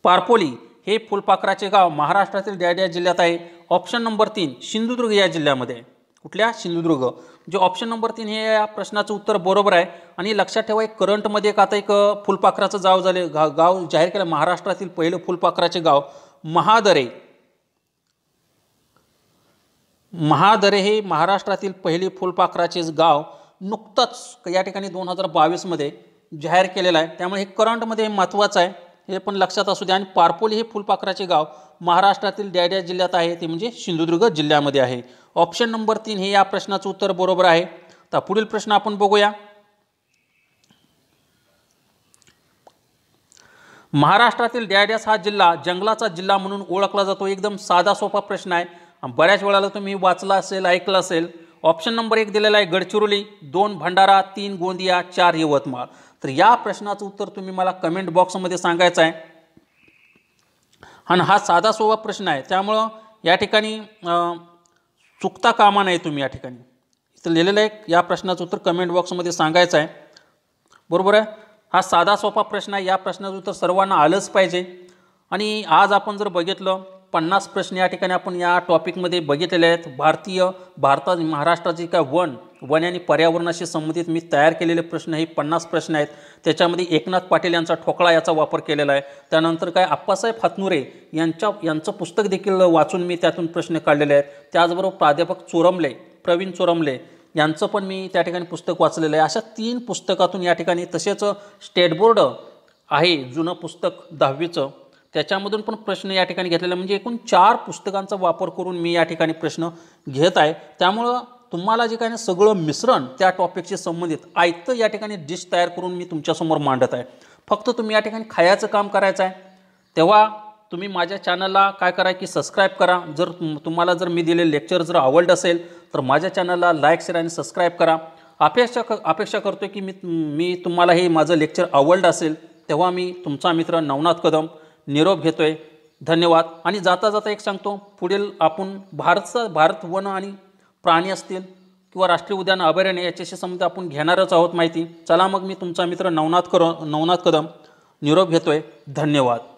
पारपोली हे फुलपाखराचे गाव महाराष्ट्रातील डॅड्या जिल्ह्यात आहे ऑप्शन नंबर तीन सिंधुदुर्ग या जिल्ह्यामध्ये कुठल्या सिंधुदुर्ग जे ऑप्शन नंबर तीन हे या प्रश्नाचं उत्तर बरोबर आहे आणि लक्षात ठेवा एक करंटमध्ये एक आता एक फुलपाखराचं गाव झाले गा गाव जाहीर केलं महाराष्ट्रातील पहिलं फुलपाखराचे गाव महादरे महादरे हे महाराष्ट्रातील पहिले फुलपाखराचे गाव नुकतंच या ठिकाणी दोन हजार बावीसमध्ये जाहीर केलेलं आहे त्यामुळे हे करंटमध्ये महत्त्वाचं आहे हे पण लक्षात असू द्या आणि पारपोली हे फुलपाखराचे गाव महाराष्ट्रातील ड्या जिल्ह्यात आहे ते म्हणजे सिंधुदुर्ग जिल्ह्यामध्ये आहे ऑप्शन नंबर तीन हे या प्रश्नाचं उत्तर बरोबर आहे तर पुढील प्रश्न आपण बघूया महाराष्ट्रातील डॅड्यास हा जिल्हा जंगलाचा जिल्हा म्हणून ओळखला जातो एकदम साधा सोपा प्रश्न आहे बऱ्याच वेळाला तुम्ही वाचला असेल ऐकलं असेल ऑप्शन नंबर एक दिलेला आहे गडचिरोली दोन भंडारा तीन गोंदिया चार यवतमाळ तर या प्रश्नाचं उत्तर तुम्ही मला कमेंट बॉक्समध्ये सांगायचं आहे आणि हा साधा सोबा प्रश्न आहे त्यामुळं या ठिकाणी चुकता कामा नाही तुम्ही या ठिकाणी इथं लिहिलेलं आहे या प्रश्नाचं उत्तर कमेंट बॉक्समध्ये सांगायचं आहे बरोबर आहे हा साधा सोपा प्रश्न आहे या प्रश्नाचं उत्तर सर्वांना आलंच पाहिजे आणि आज आपण जर बघितलं पन्नास प्रश्न या ठिकाणी आपण या टॉपिकमध्ये बघितलेले आहेत भारतीय भारता महाराष्ट्राचे काय वन वन आणि पर्यावरणाशी संबंधित मी तयार केलेले प्रश्न हे पन्नास प्रश्न आहेत त्याच्यामध्ये एकनाथ पाटील यांचा ठोकळा याचा वापर केलेला आहे त्यानंतर काय आप्पासाहेब हातनुरे यांच्या यांचं पुस्तक देखील वाचून मी त्यातून प्रश्न काढलेले आहेत त्याचबरोबर प्राध्यापक चोरमले प्रवीण चोरमले यांचं पण मी त्या ठिकाणी पुस्तक वाचलेलं आहे अशा तीन पुस्तकातून या ठिकाणी तसेच स्टेट बोर्ड आहे जुनं पुस्तक दहावीचं त्याच्यामधून पण प्रश्न या ठिकाणी घेतलेला म्हणजे एकूण चार पुस्तकांचा वापर करून मी या ठिकाणी प्रश्न घेत आहे त्यामुळं तुम्हाला जे काही सगळं मिश्रण त्या टॉपिकशी संबंधित आयतं या ठिकाणी डिश तयार करून मी तुमच्यासमोर मांडत आहे फक्त तुम्ही या ठिकाणी खायचं काम करायचं आहे तेव्हा तुम्ही माझ्या चॅनलला काय करा की सबस्क्राईब करा जर तुम्हाला जर मी दिले लेक्चर जर आवडलं असेल तर माझ्या चॅनलला लाईक शेअर आणि सबस्क्राईब करा अपेक्षा क अपेक्षा करतो की मी मी तुम्हाला हे माझं लेक्चर आवडलं असेल तेव्हा मी तुमचा मित्र नवनाथ कदम निरोप घेतो आहे धन्यवाद आणि जाता जाता एक सांगतो पुढील आपण भारतचा भारत वन आणि प्राणी असतील किंवा राष्ट्रीय उद्यान अभयारण्य याच्याशी संबंध आपण घेणारच आहोत माहिती चला मग मी तुमचा मित्र नवनाथ करो नवनाथ कदम निरोप घेतो धन्यवाद